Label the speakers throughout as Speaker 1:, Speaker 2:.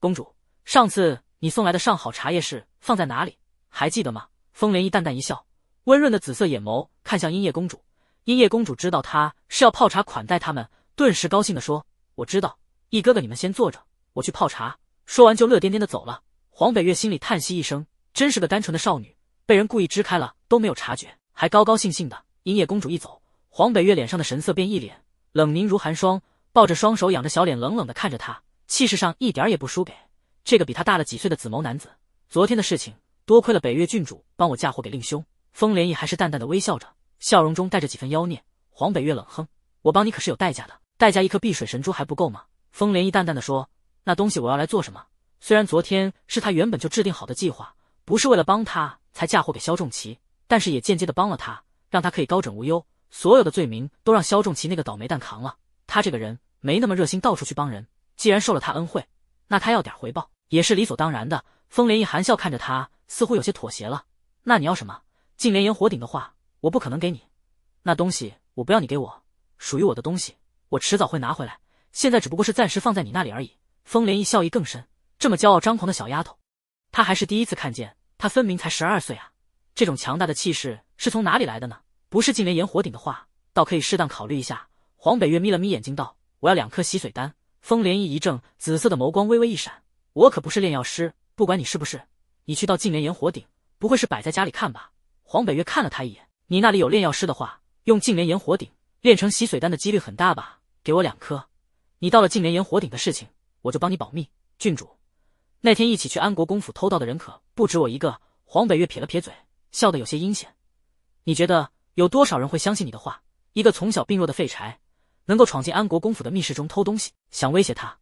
Speaker 1: 公主，上次你送来的上好茶叶是放在哪里？还记得吗？风莲漪淡淡一笑，温润的紫色眼眸看向音夜公主。音夜公主知道她是要泡茶款待他们，顿时高兴地说：“我知道，一哥哥你们先坐着，我去泡茶。”说完就乐颠颠的走了。黄北月心里叹息一声，真是个单纯的少女，被人故意支开了都没有察觉，还高高兴兴的。音夜公主一走，黄北月脸上的神色便一脸冷凝如寒霜，抱着双手，仰着小脸，冷冷的看着她。气势上一点也不输给这个比他大了几岁的紫眸男子。昨天的事情多亏了北月郡主帮我嫁祸给令兄。风莲意还是淡淡的微笑着，笑容中带着几分妖孽。黄北月冷哼：“我帮你可是有代价的，代价一颗碧水神珠还不够吗？”风莲意淡淡的说：“那东西我要来做什么？虽然昨天是他原本就制定好的计划，不是为了帮他才嫁祸给萧仲奇，但是也间接的帮了他，让他可以高枕无忧，所有的罪名都让萧仲奇那个倒霉蛋扛了。他这个人没那么热心，到处去帮人。”既然受了他恩惠，那他要点回报也是理所当然的。风莲逸含笑看着他，似乎有些妥协了。那你要什么？净莲岩火鼎的话，我不可能给你。那东西我不要，你给我属于我的东西，我迟早会拿回来。现在只不过是暂时放在你那里而已。风莲逸笑意更深。这么骄傲张狂的小丫头，他还是第一次看见。她分明才十二岁啊，这种强大的气势是从哪里来的呢？不是净莲岩火鼎的话，倒可以适当考虑一下。黄北月眯了眯眼睛道：“我要两颗洗髓丹。”风涟漪一怔，紫色的眸光微微一闪。我可不是炼药师，不管你是不是，你去到净莲岩火顶，不会是摆在家里看吧？黄北月看了他一眼。你那里有炼药师的话，用净莲岩火顶炼成洗髓丹的几率很大吧？给我两颗。你到了净莲岩火顶的事情，我就帮你保密。郡主，那天一起去安国公府偷盗的人可不止我一个。黄北月撇了撇嘴，笑得有些阴险。你觉得有多少人会相信你的话？一个从小病弱的废柴？能够闯进安国公府的密室中偷东西，想威胁他，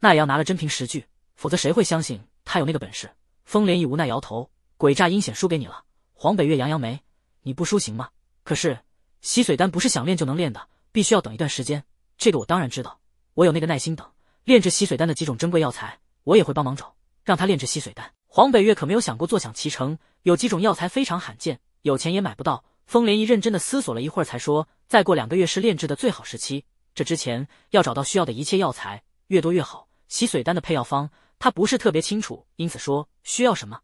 Speaker 1: 那也要拿了真凭实据，否则谁会相信他有那个本事？风莲意无奈摇头，鬼诈阴险输给你了。黄北月扬扬眉，你不输行吗？可是吸髓丹不是想练就能练的，必须要等一段时间。这个我当然知道，我有那个耐心等。炼制吸髓丹的几种珍贵药材，我也会帮忙找，让他炼制吸髓丹。黄北月可没有想过坐享其成，有几种药材非常罕见，有钱也买不到。风莲一认真的思索了一会儿，才说：“再过两个月是炼制的最好时期，这之前要找到需要的一切药材，越多越好。洗髓丹的配药方，他不是特别清楚，因此说需要什么，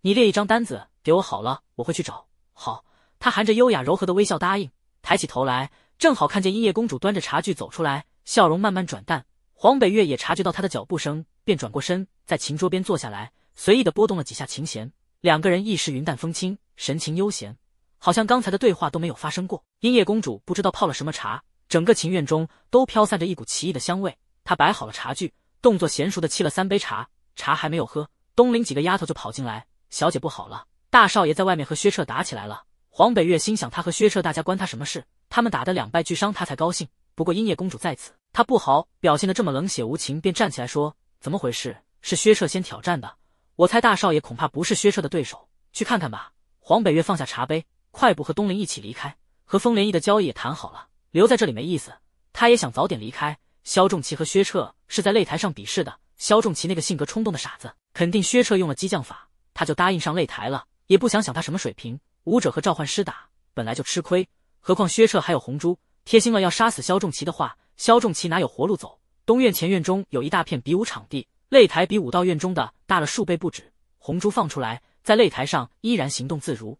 Speaker 1: 你列一张单子给我好了，我会去找。”好，他含着优雅柔和的微笑答应，抬起头来，正好看见音夜公主端着茶具走出来，笑容慢慢转淡。黄北月也察觉到他的脚步声，便转过身，在琴桌边坐下来，随意的拨动了几下琴弦，两个人一时云淡风轻，神情悠闲。好像刚才的对话都没有发生过。英叶公主不知道泡了什么茶，整个庭院中都飘散着一股奇异的香味。她摆好了茶具，动作娴熟的沏了三杯茶。茶还没有喝，东林几个丫头就跑进来：“小姐不好了，大少爷在外面和薛彻打起来了。”黄北月心想，他和薛彻大家关他什么事？他们打得两败俱伤，他才高兴。不过英叶公主在此，他不好表现的这么冷血无情，便站起来说：“怎么回事？是薛彻先挑战的。我猜大少爷恐怕不是薛彻的对手，去看看吧。”黄北月放下茶杯。快步和东林一起离开，和风莲翼的交易也谈好了。留在这里没意思，他也想早点离开。萧仲奇和薛彻是在擂台上比试的，萧仲奇那个性格冲动的傻子，肯定薛彻用了激将法，他就答应上擂台了。也不想想他什么水平，武者和召唤师打本来就吃亏，何况薛彻还有红珠，贴心了要杀死萧仲奇的话，萧仲奇哪有活路走？东院前院中有一大片比武场地，擂台比武道院中的大了数倍不止。红珠放出来，在擂台上依然行动自如。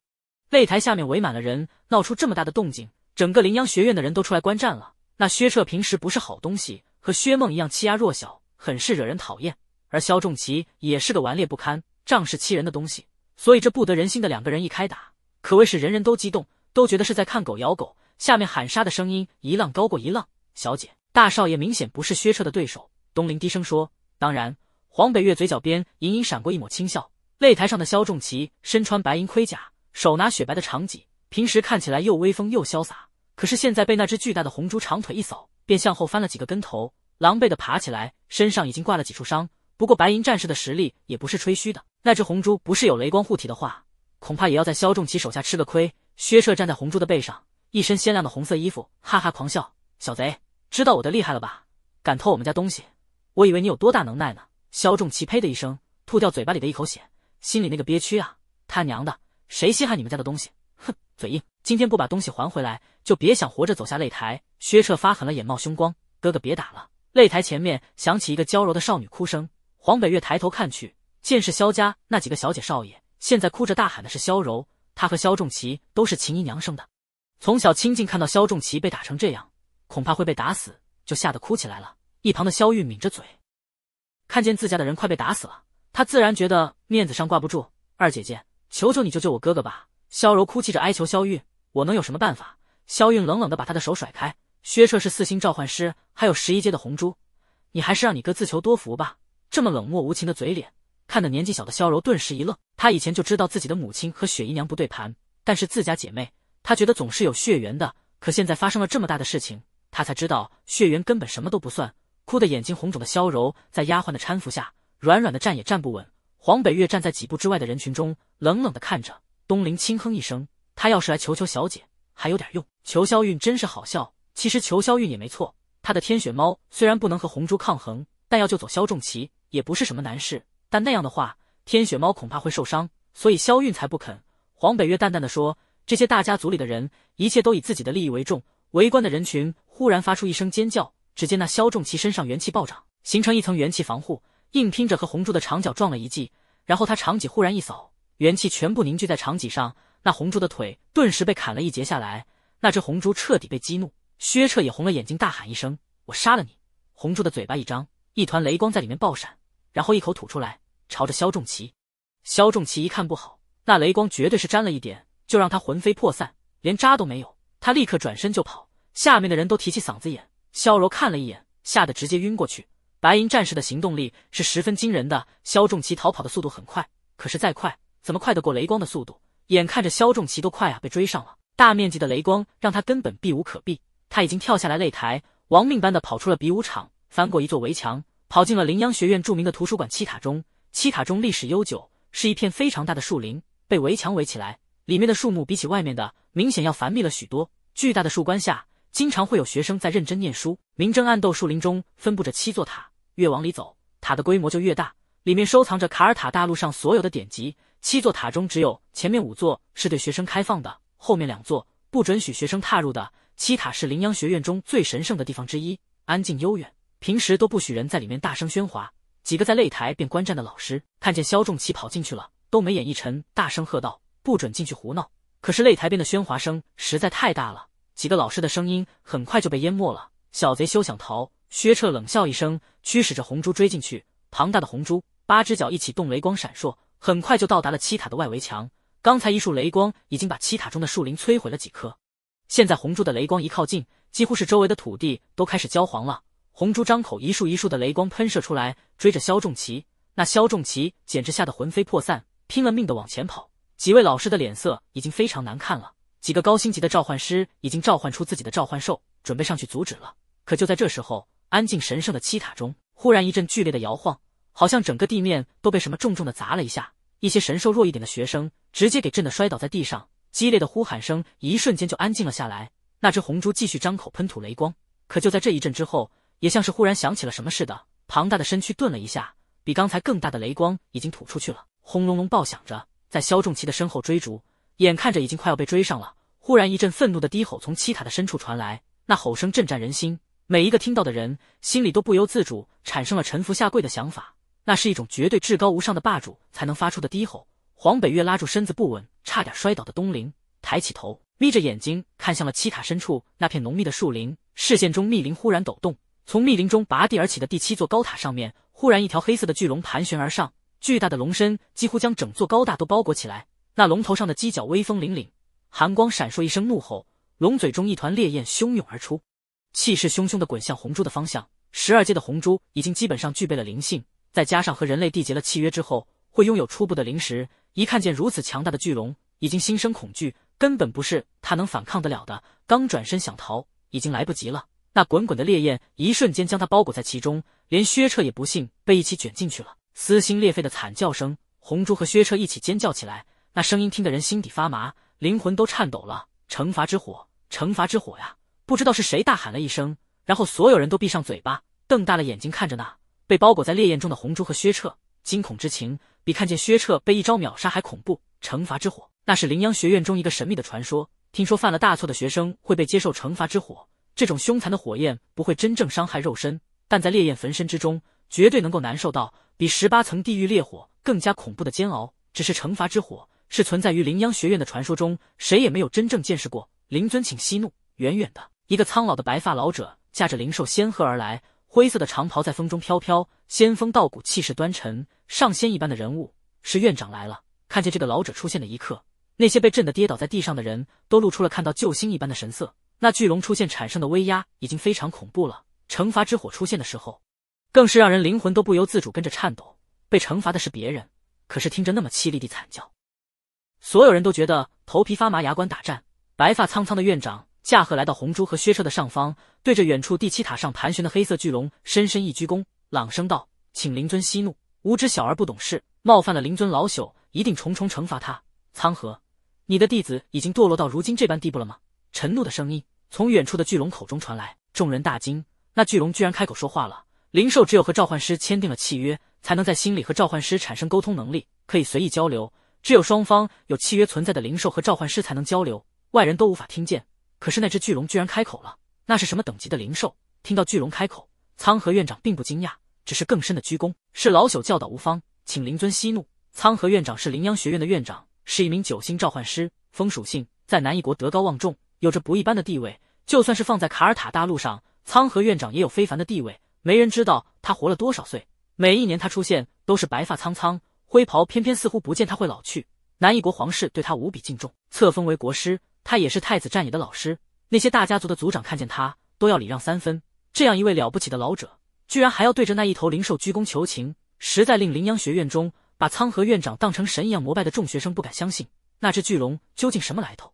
Speaker 1: 擂台下面围满了人，闹出这么大的动静，整个林阳学院的人都出来观战了。那薛彻平时不是好东西，和薛梦一样欺压弱小，很是惹人讨厌。而萧仲奇也是个顽劣不堪、仗势欺人的东西，所以这不得人心的两个人一开打，可谓是人人都激动，都觉得是在看狗咬狗。下面喊杀的声音一浪高过一浪。小姐，大少爷明显不是薛彻的对手。东林低声说。当然，黄北月嘴角边隐隐闪过一抹轻笑。擂台上的萧仲奇身穿白银盔甲。手拿雪白的长戟，平时看起来又威风又潇洒，可是现在被那只巨大的红猪长腿一扫，便向后翻了几个跟头，狼狈的爬起来，身上已经挂了几处伤。不过白银战士的实力也不是吹嘘的，那只红猪不是有雷光护体的话，恐怕也要在萧仲奇手下吃个亏。薛彻站在红猪的背上，一身鲜亮的红色衣服，哈哈狂笑：“小贼，知道我的厉害了吧？敢偷我们家东西，我以为你有多大能耐呢！”萧仲奇呸的一声，吐掉嘴巴里的一口血，心里那个憋屈啊！他娘的！谁稀罕你们家的东西？哼，嘴硬！今天不把东西还回来，就别想活着走下擂台。薛彻发狠了，眼冒凶光。哥哥，别打了！擂台前面响起一个娇柔的少女哭声。黄北月抬头看去，见是萧家那几个小姐少爷。现在哭着大喊的是萧柔，她和萧仲奇都是秦姨娘生的，从小亲近，看到萧仲奇被打成这样，恐怕会被打死，就吓得哭起来了。一旁的萧玉抿着嘴，看见自家的人快被打死了，他自然觉得面子上挂不住。二姐姐。求求你救救我哥哥吧！萧柔哭泣着哀求萧玉，我能有什么办法？萧玉冷冷的把她的手甩开。薛彻是四星召唤师，还有十一阶的红珠，你还是让你哥自求多福吧。这么冷漠无情的嘴脸，看得年纪小的萧柔顿时一愣。她以前就知道自己的母亲和雪姨娘不对盘，但是自家姐妹，她觉得总是有血缘的。可现在发生了这么大的事情，她才知道血缘根本什么都不算。哭得眼睛红肿的萧柔，在丫鬟的搀扶下，软软的站也站不稳。黄北月站在几步之外的人群中，冷冷的看着东林，轻哼一声。他要是来求求小姐，还有点用。裘霄韵真是好笑，其实裘霄韵也没错，他的天选猫虽然不能和红珠抗衡，但要救走萧仲奇也不是什么难事。但那样的话，天选猫恐怕会受伤，所以萧韵才不肯。黄北月淡淡的说：“这些大家族里的人，一切都以自己的利益为重。”围观的人群忽然发出一声尖叫，只见那萧仲奇身上元气暴涨，形成一层元气防护。硬拼着和红珠的长脚撞了一记，然后他长戟忽然一扫，元气全部凝聚在长戟上，那红珠的腿顿时被砍了一截下来。那只红珠彻底被激怒，薛彻也红了眼睛，大喊一声：“我杀了你！”红珠的嘴巴一张，一团雷光在里面爆闪，然后一口吐出来，朝着萧仲奇。萧仲奇一看不好，那雷光绝对是沾了一点，就让他魂飞魄散，连渣都没有。他立刻转身就跑，下面的人都提起嗓子眼。萧柔看了一眼，吓得直接晕过去。白银战士的行动力是十分惊人的，萧仲奇逃跑的速度很快，可是再快怎么快得过雷光的速度？眼看着萧仲奇都快啊，被追上了。大面积的雷光让他根本避无可避，他已经跳下来擂台，亡命般的跑出了比武场，翻过一座围墙，跑进了林央学院著名的图书馆七塔中。七塔中历史悠久，是一片非常大的树林，被围墙围起来，里面的树木比起外面的明显要繁密了许多。巨大的树冠下。经常会有学生在认真念书，明争暗斗。树林中分布着七座塔，越往里走，塔的规模就越大。里面收藏着卡尔塔大陆上所有的典籍。七座塔中，只有前面五座是对学生开放的，后面两座不准许学生踏入的。七塔是羚羊学院中最神圣的地方之一，安静悠远，平时都不许人在里面大声喧哗。几个在擂台边观战的老师看见萧仲奇跑进去了，都眉眼一沉，大声喝道：“不准进去胡闹！”可是擂台边的喧哗声实在太大了。几个老师的声音很快就被淹没了，小贼休想逃！薛彻冷笑一声，驱使着红珠追进去。庞大的红珠，八只脚一起动，雷光闪烁，很快就到达了七塔的外围墙。刚才一束雷光已经把七塔中的树林摧毁了几棵。现在红珠的雷光一靠近，几乎是周围的土地都开始焦黄了。红珠张口，一束一束的雷光喷射出来，追着萧仲奇。那萧仲奇简直吓得魂飞魄散，拼了命的往前跑。几位老师的脸色已经非常难看了。几个高星级的召唤师已经召唤出自己的召唤兽，准备上去阻止了。可就在这时候，安静神圣的七塔中忽然一阵剧烈的摇晃，好像整个地面都被什么重重的砸了一下。一些神兽弱一点的学生直接给震得摔倒在地上，激烈的呼喊声一瞬间就安静了下来。那只红猪继续张口喷吐雷光，可就在这一阵之后，也像是忽然想起了什么似的，庞大的身躯顿了一下，比刚才更大的雷光已经吐出去了，轰隆隆爆响着，在萧仲奇的身后追逐。眼看着已经快要被追上了，忽然一阵愤怒的低吼从七塔的深处传来，那吼声震颤人心，每一个听到的人心里都不由自主产生了臣服下跪的想法。那是一种绝对至高无上的霸主才能发出的低吼。黄北月拉住身子不稳，差点摔倒的东陵抬起头，眯着眼睛看向了七塔深处那片浓密的树林，视线中密林忽然抖动，从密林中拔地而起的第七座高塔上面，忽然一条黑色的巨龙盘旋而上，巨大的龙身几乎将整座高塔都包裹起来。那龙头上的犄角威风凛凛，寒光闪烁。一声怒吼，龙嘴中一团烈焰汹涌而出，气势汹汹地滚向红珠的方向。十二阶的红珠已经基本上具备了灵性，再加上和人类缔结了契约之后，会拥有初步的灵识。一看见如此强大的巨龙，已经心生恐惧，根本不是他能反抗得了的。刚转身想逃，已经来不及了。那滚滚的烈焰一瞬间将他包裹在其中，连薛彻也不幸被一起卷进去了。撕心裂肺的惨叫声，红珠和薛彻一起尖叫起来。那声音听得人心底发麻，灵魂都颤抖了。惩罚之火，惩罚之火呀！不知道是谁大喊了一声，然后所有人都闭上嘴巴，瞪大了眼睛看着那被包裹在烈焰中的红珠和薛彻，惊恐之情比看见薛彻被一招秒杀还恐怖。惩罚之火，那是灵羊学院中一个神秘的传说。听说犯了大错的学生会被接受惩罚之火，这种凶残的火焰不会真正伤害肉身，但在烈焰焚身之中，绝对能够难受到比十八层地狱烈火更加恐怖的煎熬。只是惩罚之火。是存在于灵央学院的传说中，谁也没有真正见识过。灵尊，请息怒，远远的，一个苍老的白发老者驾着灵兽仙鹤而来，灰色的长袍在风中飘飘，仙风道骨，气势端沉，上仙一般的人物。是院长来了。看见这个老者出现的一刻，那些被震得跌倒在地上的人都露出了看到救星一般的神色。那巨龙出现产生的威压已经非常恐怖了，惩罚之火出现的时候，更是让人灵魂都不由自主跟着颤抖。被惩罚的是别人，可是听着那么凄厉的惨叫。所有人都觉得头皮发麻，牙关打颤。白发苍苍的院长驾鹤来到红珠和薛彻的上方，对着远处第七塔上盘旋的黑色巨龙深深一鞠躬，朗声道：“请灵尊息怒，无知小儿不懂事，冒犯了灵尊，老朽一定重重惩罚他。”“苍和，你的弟子已经堕落到如今这般地步了吗？”沉怒的声音从远处的巨龙口中传来，众人大惊，那巨龙居然开口说话了。灵兽只有和召唤师签订了契约，才能在心里和召唤师产生沟通能力，可以随意交流。只有双方有契约存在的灵兽和召唤师才能交流，外人都无法听见。可是那只巨龙居然开口了，那是什么等级的灵兽？听到巨龙开口，苍和院长并不惊讶，只是更深的鞠躬：“是老朽教导无方，请灵尊息怒。”苍和院长是灵央学院的院长，是一名九星召唤师，风属性，在南一国德高望重，有着不一般的地位。就算是放在卡尔塔大陆上，苍和院长也有非凡的地位。没人知道他活了多少岁，每一年他出现都是白发苍苍。灰袍偏偏似乎不见他会老去，南一国皇室对他无比敬重，册封为国师。他也是太子战野的老师。那些大家族的族长看见他都要礼让三分。这样一位了不起的老者，居然还要对着那一头灵兽鞠躬求情，实在令灵羊学院中把苍河院长当成神一样膜拜的众学生不敢相信，那只巨龙究竟什么来头？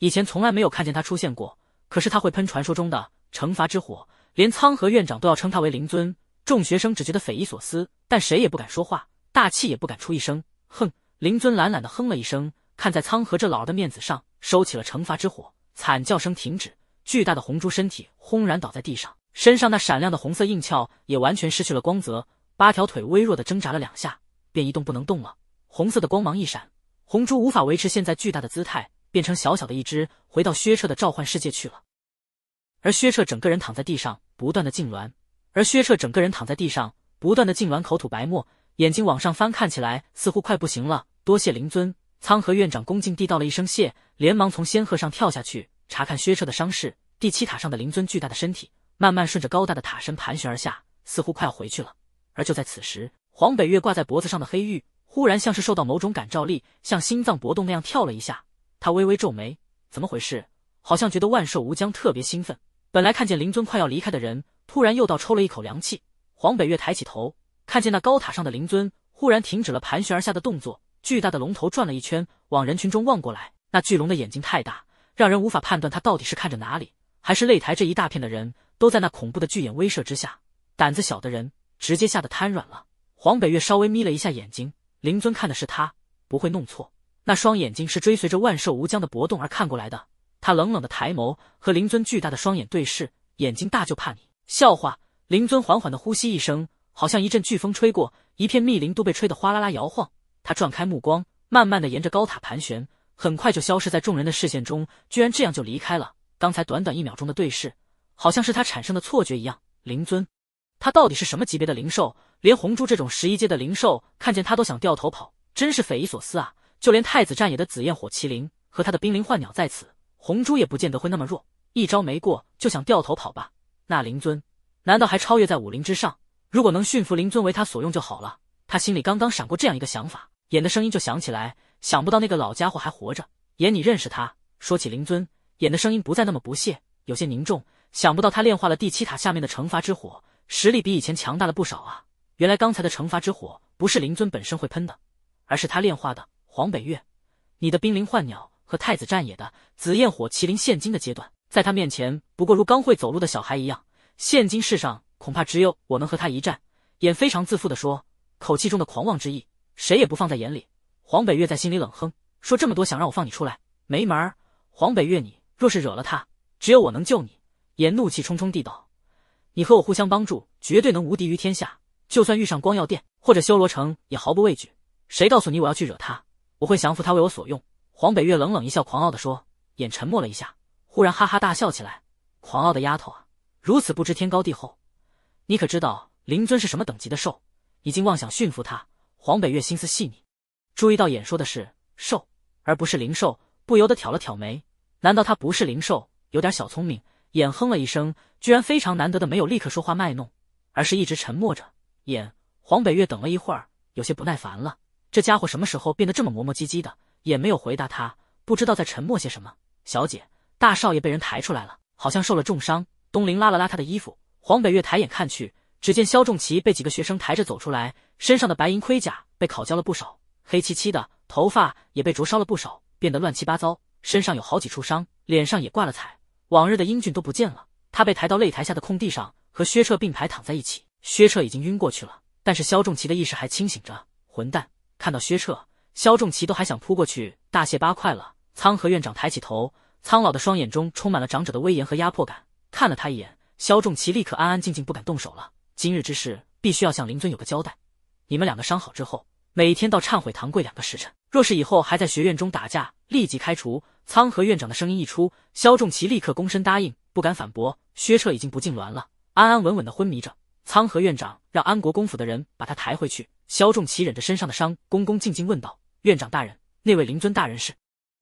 Speaker 1: 以前从来没有看见他出现过。可是他会喷传说中的惩罚之火，连苍河院长都要称他为灵尊。众学生只觉得匪夷所思，但谁也不敢说话。大气也不敢出一声，哼！灵尊懒懒的哼了一声，看在苍河这老儿的面子上，收起了惩罚之火，惨叫声停止，巨大的红珠身体轰然倒在地上，身上那闪亮的红色硬壳也完全失去了光泽，八条腿微弱的挣扎了两下，便一动不能动了。红色的光芒一闪，红珠无法维持现在巨大的姿态，变成小小的一只，回到薛彻的召唤世界去了。而薛彻整个人躺在地上，不断的痉挛；而薛彻整个人躺在地上，不断的痉挛，口吐白沫。眼睛往上翻，看起来似乎快不行了。多谢灵尊，苍和院长恭敬地道了一声谢，连忙从仙鹤上跳下去查看薛彻的伤势。第七塔上的灵尊巨大的身体慢慢顺着高大的塔身盘旋而下，似乎快要回去了。而就在此时，黄北月挂在脖子上的黑玉忽然像是受到某种感召力，像心脏搏动那样跳了一下。他微微皱眉，怎么回事？好像觉得万寿无疆特别兴奋。本来看见灵尊快要离开的人，突然又倒抽了一口凉气。黄北月抬起头。看见那高塔上的灵尊忽然停止了盘旋而下的动作，巨大的龙头转了一圈，往人群中望过来。那巨龙的眼睛太大，让人无法判断他到底是看着哪里，还是擂台这一大片的人都在那恐怖的巨眼威慑之下。胆子小的人直接吓得瘫软了。黄北月稍微眯了一下眼睛，灵尊看的是他，不会弄错。那双眼睛是追随着万寿无疆的搏动而看过来的。他冷冷的抬眸和灵尊巨大的双眼对视，眼睛大就怕你笑话。灵尊缓缓的呼吸一声。好像一阵飓风吹过，一片密林都被吹得哗啦啦摇晃。他转开目光，慢慢的沿着高塔盘旋，很快就消失在众人的视线中。居然这样就离开了？刚才短短一秒钟的对视，好像是他产生的错觉一样。灵尊，他到底是什么级别的灵兽？连红珠这种十一阶的灵兽，看见他都想掉头跑，真是匪夷所思啊！就连太子战野的紫焰火麒麟和他的冰灵幻鸟在此，红珠也不见得会那么弱，一招没过就想掉头跑吧？那灵尊难道还超越在武林之上？如果能驯服灵尊为他所用就好了。他心里刚刚闪过这样一个想法，眼的声音就响起来。想不到那个老家伙还活着。眼你认识他？说起灵尊，眼的声音不再那么不屑，有些凝重。想不到他炼化了第七塔下面的惩罚之火，实力比以前强大了不少啊！原来刚才的惩罚之火不是灵尊本身会喷的，而是他炼化的。黄北月，你的冰灵幻鸟和太子战野的紫焰火麒麟，现今的阶段，在他面前不过如刚会走路的小孩一样。现今世上。恐怕只有我能和他一战。眼非常自负地说，口气中的狂妄之意，谁也不放在眼里。黄北月在心里冷哼，说：“这么多想让我放你出来，没门！黄北月，你若是惹了他，只有我能救你。”眼怒气冲冲地道：“你和我互相帮助，绝对能无敌于天下。就算遇上光耀殿或者修罗城，也毫不畏惧。”谁告诉你我要去惹他？我会降服他，为我所用。黄北月冷冷一笑，狂傲地说。眼沉默了一下，忽然哈哈大笑起来：“狂傲的丫头啊，如此不知天高地厚！”你可知道灵尊是什么等级的兽？已经妄想驯服它？黄北月心思细腻，注意到眼说的是兽，而不是灵兽，不由得挑了挑眉。难道他不是灵兽？有点小聪明。眼哼了一声，居然非常难得的没有立刻说话卖弄，而是一直沉默着。眼黄北月等了一会儿，有些不耐烦了。这家伙什么时候变得这么磨磨唧唧的？眼没有回答他，不知道在沉默些什么。小姐，大少爷被人抬出来了，好像受了重伤。东林拉了拉他的衣服。黄北月抬眼看去，只见萧仲奇被几个学生抬着走出来，身上的白银盔甲被烤焦了不少，黑漆漆的，头发也被灼烧了不少，变得乱七八糟，身上有好几处伤，脸上也挂了彩，往日的英俊都不见了。他被抬到擂台下的空地上，和薛彻并排躺在一起。薛彻已经晕过去了，但是萧仲奇的意识还清醒着。混蛋！看到薛彻，萧仲奇都还想扑过去大卸八块了。苍和院长抬起头，苍老的双眼中充满了长者的威严和压迫感，看了他一眼。萧仲奇立刻安安静静，不敢动手了。今日之事，必须要向灵尊有个交代。你们两个伤好之后，每天到忏悔堂跪两个时辰。若是以后还在学院中打架，立即开除。苍和院长的声音一出，萧仲奇立刻躬身答应，不敢反驳。薛彻已经不痉挛了，安安稳稳的昏迷着。苍和院长让安国公府的人把他抬回去。萧仲奇忍着身上的伤，恭恭敬敬问道：“院长大人，那位灵尊大人是？”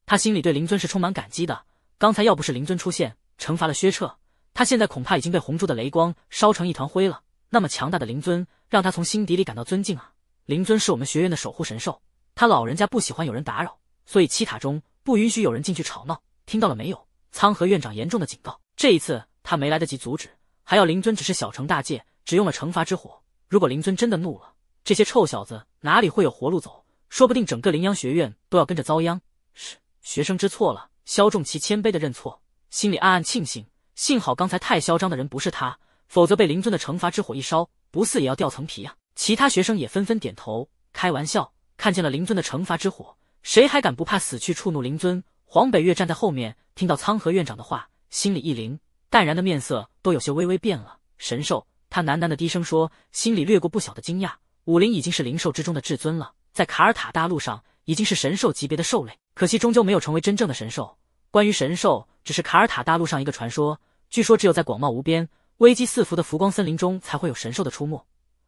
Speaker 1: 他心里对灵尊是充满感激的。刚才要不是灵尊出现，惩罚了薛彻。他现在恐怕已经被红珠的雷光烧成一团灰了。那么强大的灵尊，让他从心底里感到尊敬啊！灵尊是我们学院的守护神兽，他老人家不喜欢有人打扰，所以七塔中不允许有人进去吵闹。听到了没有，苍河院长严重的警告。这一次他没来得及阻止，还要灵尊只是小惩大戒，只用了惩罚之火。如果灵尊真的怒了，这些臭小子哪里会有活路走？说不定整个灵阳学院都要跟着遭殃。是学生知错了，萧仲奇谦卑的认错，心里暗暗庆幸。幸好刚才太嚣张的人不是他，否则被灵尊的惩罚之火一烧，不死也要掉层皮啊！其他学生也纷纷点头。开玩笑，看见了灵尊的惩罚之火，谁还敢不怕死去触怒灵尊？黄北月站在后面，听到苍河院长的话，心里一凌，淡然的面色都有些微微变了。神兽，他喃喃的低声说，心里掠过不小的惊讶。武灵已经是灵兽之中的至尊了，在卡尔塔大陆上已经是神兽级别的兽类，可惜终究没有成为真正的神兽。关于神兽，只是卡尔塔大陆上一个传说。据说只有在广袤无边、危机四伏的浮光森林中，才会有神兽的出没。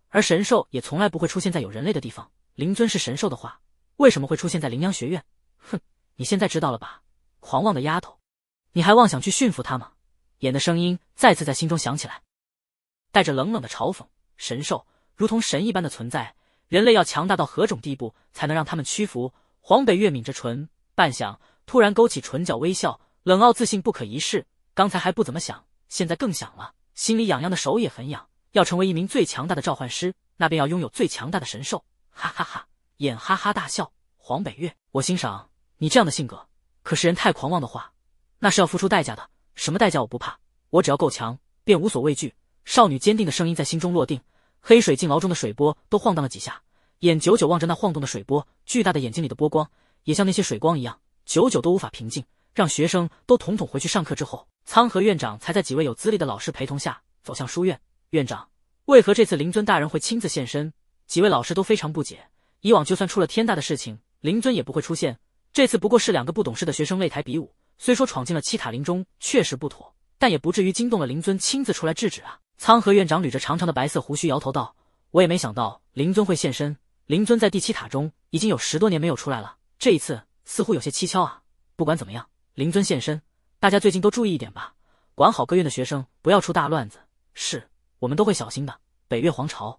Speaker 1: 而神兽也从来不会出现在有人类的地方。灵尊是神兽的话，为什么会出现在灵阳学院？哼，你现在知道了吧，狂妄的丫头！你还妄想去驯服它吗？眼的声音再次在心中响起来，带着冷冷的嘲讽。神兽如同神一般的存在，人类要强大到何种地步，才能让他们屈服？黄北月抿着唇，半晌。突然勾起唇角微笑，冷傲自信不可一世。刚才还不怎么想，现在更想了，心里痒痒的手也很痒。要成为一名最强大的召唤师，那便要拥有最强大的神兽。哈哈哈！眼哈哈大笑。黄北月，我欣赏你这样的性格。可是人太狂妄的话，那是要付出代价的。什么代价我不怕，我只要够强，便无所畏惧。少女坚定的声音在心中落定。黑水镜牢中的水波都晃荡了几下。眼久久望着那晃动的水波，巨大的眼睛里的波光也像那些水光一样。久久都无法平静，让学生都统统回去上课之后，苍和院长才在几位有资历的老师陪同下走向书院。院长，为何这次灵尊大人会亲自现身？几位老师都非常不解。以往就算出了天大的事情，灵尊也不会出现。这次不过是两个不懂事的学生擂台比武，虽说闯进了七塔林中确实不妥，但也不至于惊动了灵尊亲自出来制止啊！苍和院长捋着长长的白色胡须，摇头道：“我也没想到灵尊会现身。灵尊在第七塔中已经有十多年没有出来了，这一次……”似乎有些蹊跷啊！不管怎么样，灵尊现身，大家最近都注意一点吧，管好各院的学生，不要出大乱子。是，我们都会小心的。北越皇朝，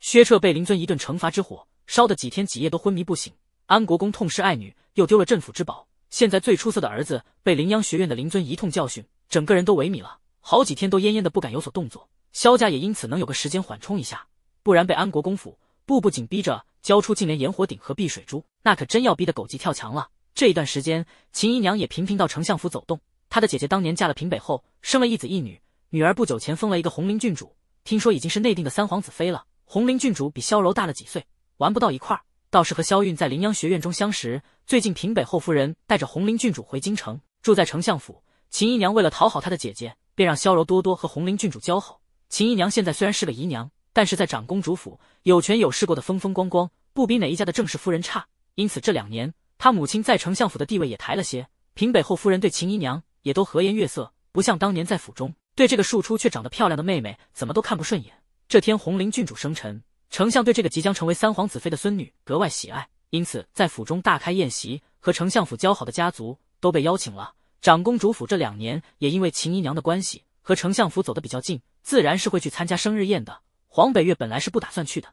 Speaker 1: 薛彻被灵尊一顿惩罚之火烧的几天几夜都昏迷不醒。安国公痛失爱女，又丢了镇府之宝，现在最出色的儿子被灵央学院的灵尊一通教训，整个人都萎靡了，好几天都恹恹的，不敢有所动作。萧家也因此能有个时间缓冲一下，不然被安国公府步步紧逼着。交出净莲炎火鼎和碧水珠，那可真要逼得狗急跳墙了。这一段时间，秦姨娘也频频到丞相府走动。她的姐姐当年嫁了平北后，生了一子一女，女儿不久前封了一个红绫郡主，听说已经是内定的三皇子妃了。红绫郡主比萧柔大了几岁，玩不到一块儿，倒是和萧韵在临阳学院中相识。最近平北后夫人带着红绫郡主回京城，住在丞相府。秦姨娘为了讨好她的姐姐，便让萧柔多多和红绫郡主交好。秦姨娘现在虽然是个姨娘。但是在长公主府，有权有势，过得风风光光，不比哪一家的正式夫人差。因此，这两年他母亲在丞相府的地位也抬了些。平北侯夫人对秦姨娘也都和颜悦色，不像当年在府中对这个庶出却长得漂亮的妹妹怎么都看不顺眼。这天，红绫郡主生辰，丞相对这个即将成为三皇子妃的孙女格外喜爱，因此在府中大开宴席，和丞相府交好的家族都被邀请了。长公主府这两年也因为秦姨娘的关系和丞相府走得比较近，自然是会去参加生日宴的。黄北月本来是不打算去的，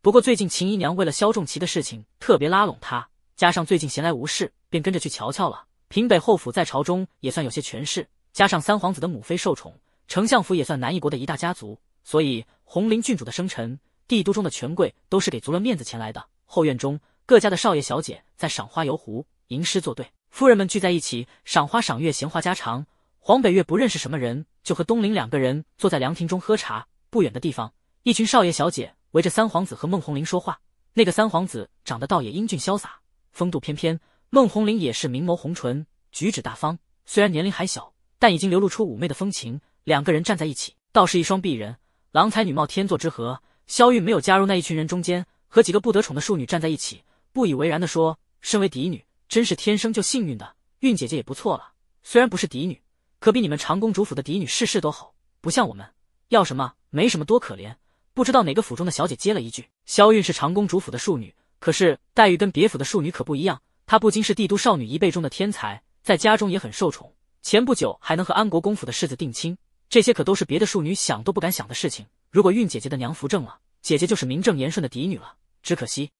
Speaker 1: 不过最近秦姨娘为了萧仲琪的事情特别拉拢他，加上最近闲来无事，便跟着去瞧瞧了。平北侯府在朝中也算有些权势，加上三皇子的母妃受宠，丞相府也算南一国的一大家族，所以红林郡主的生辰，帝都中的权贵都是给足了面子前来的。后院中，各家的少爷小姐在赏花游湖、吟诗作对，夫人们聚在一起赏花赏月、闲话家常。黄北月不认识什么人，就和东林两个人坐在凉亭中喝茶，不远的地方。一群少爷小姐围着三皇子和孟红玲说话。那个三皇子长得倒也英俊潇洒，风度翩翩；孟红玲也是明眸红唇，举止大方。虽然年龄还小，但已经流露出妩媚的风情。两个人站在一起，倒是一双璧人，郎才女貌，天作之合。萧玉没有加入那一群人中间，和几个不得宠的庶女站在一起，不以为然地说：“身为嫡女，真是天生就幸运的。韵姐姐也不错了，虽然不是嫡女，可比你们长公主府的嫡女事事都好，不像我们，要什么没什么，多可怜。”不知道哪个府中的小姐接了一句：“萧韵是长公主府的庶女，可是待遇跟别府的庶女可不一样。她不仅是帝都少女一辈中的天才，在家中也很受宠。前不久还能和安国公府的世子定亲，这些可都是别的庶女想都不敢想的事情。如果韵姐姐的娘扶正了，姐姐就是名正言顺的嫡女了。只可惜，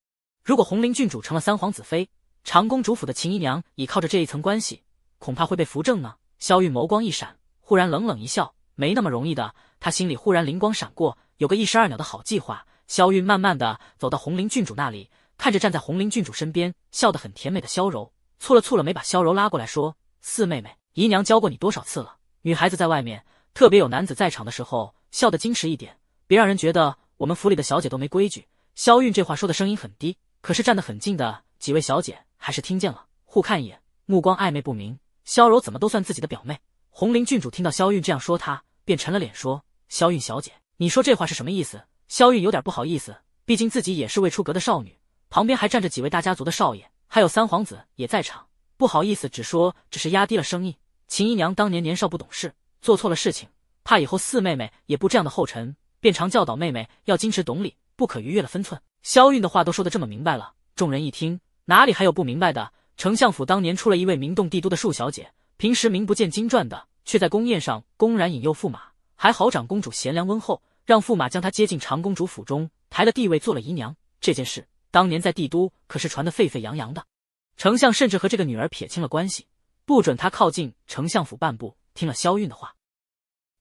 Speaker 1: 如果红林郡主成了三皇子妃，长公主府的秦姨娘倚靠着这一层关系，恐怕会被扶正呢。”萧韵眸光一闪，忽然冷冷一笑：“没那么容易的。”她心里忽然灵光闪过。有个一石二鸟的好计划。萧韵慢慢的走到红菱郡主那里，看着站在红菱郡主身边笑得很甜美的萧柔，蹙了蹙了眉，把萧柔拉过来说：“四妹妹，姨娘教过你多少次了？女孩子在外面，特别有男子在场的时候，笑得矜持一点，别让人觉得我们府里的小姐都没规矩。”萧韵这话说的声音很低，可是站得很近的几位小姐还是听见了，互看一眼，目光暧昧不明。萧柔怎么都算自己的表妹。红菱郡主听到萧韵这样说，她便沉了脸说：“萧韵小姐。”你说这话是什么意思？萧韵有点不好意思，毕竟自己也是未出阁的少女，旁边还站着几位大家族的少爷，还有三皇子也在场，不好意思，只说只是压低了声音。秦姨娘当年年少不懂事，做错了事情，怕以后四妹妹也步这样的后尘，便常教导妹妹要矜持懂礼，不可逾越了分寸。萧韵的话都说得这么明白了，众人一听，哪里还有不明白的？丞相府当年出了一位名动帝都的庶小姐，平时名不见经传的，却在宫宴上公然引诱驸马，还好长公主贤良温厚。让驸马将她接进长公主府中，抬了地位，做了姨娘。这件事当年在帝都可是传得沸沸扬扬的。丞相甚至和这个女儿撇清了关系，不准她靠近丞相府半步。听了萧韵的话，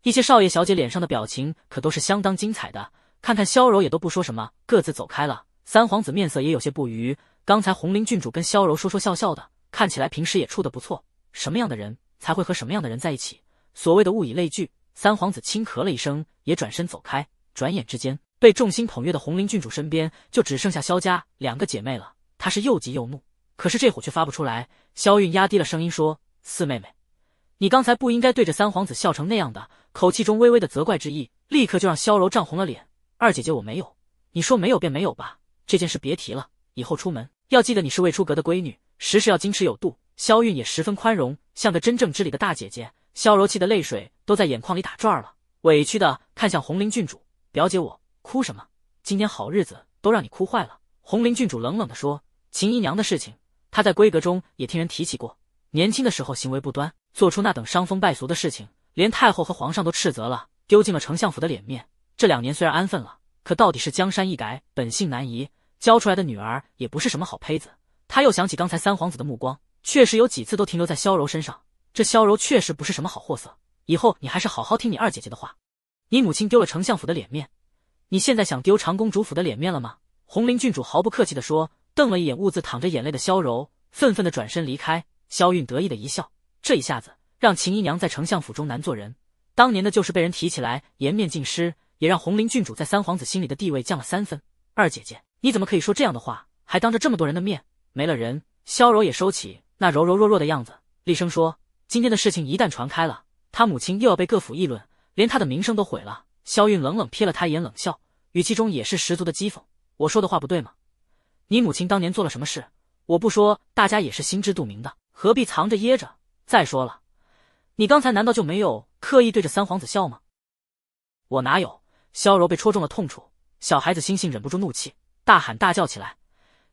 Speaker 1: 一些少爷小姐脸上的表情可都是相当精彩的。看看萧柔也都不说什么，各自走开了。三皇子面色也有些不愉。刚才红绫郡主跟萧柔说说笑笑的，看起来平时也处得不错。什么样的人才会和什么样的人在一起？所谓的物以类聚。三皇子轻咳了一声，也转身走开。转眼之间，被众星捧月的红菱郡主身边就只剩下萧家两个姐妹了。她是又急又怒，可是这火却发不出来。萧韵压低了声音说：“四妹妹，你刚才不应该对着三皇子笑成那样的。”口气中微微的责怪之意，立刻就让萧柔涨红了脸。“二姐姐，我没有，你说没有便没有吧。这件事别提了。以后出门要记得你是未出阁的闺女，时时要矜持有度。”萧韵也十分宽容，像个真正知礼的大姐姐。萧柔气的泪水都在眼眶里打转了，委屈的看向红菱郡主表姐，我哭什么？今天好日子都让你哭坏了。红菱郡主冷冷的说：“秦姨娘的事情，她在闺阁中也听人提起过，年轻的时候行为不端，做出那等伤风败俗的事情，连太后和皇上都斥责了，丢尽了丞相府的脸面。这两年虽然安分了，可到底是江山易改，本性难移，教出来的女儿也不是什么好胚子。”她又想起刚才三皇子的目光，确实有几次都停留在萧柔身上。这萧柔确实不是什么好货色，以后你还是好好听你二姐姐的话。你母亲丢了丞相府的脸面，你现在想丢长公主府的脸面了吗？红菱郡主毫不客气地说，瞪了一眼兀自淌着眼泪的萧柔，愤愤地转身离开。萧韵得意的一笑，这一下子让秦姨娘在丞相府中难做人。当年的就是被人提起来，颜面尽失，也让红菱郡主在三皇子心里的地位降了三分。二姐姐，你怎么可以说这样的话，还当着这么多人的面？没了人，萧柔也收起那柔柔弱弱的样子，厉声说。今天的事情一旦传开了，他母亲又要被各府议论，连他的名声都毁了。萧韵冷冷瞥了他一眼，冷笑，语气中也是十足的讥讽：“我说的话不对吗？你母亲当年做了什么事？我不说，大家也是心知肚明的，何必藏着掖着？再说了，你刚才难道就没有刻意对着三皇子笑吗？”“我哪有？”萧柔被戳中了痛处，小孩子心性，忍不住怒气，大喊大叫起来：“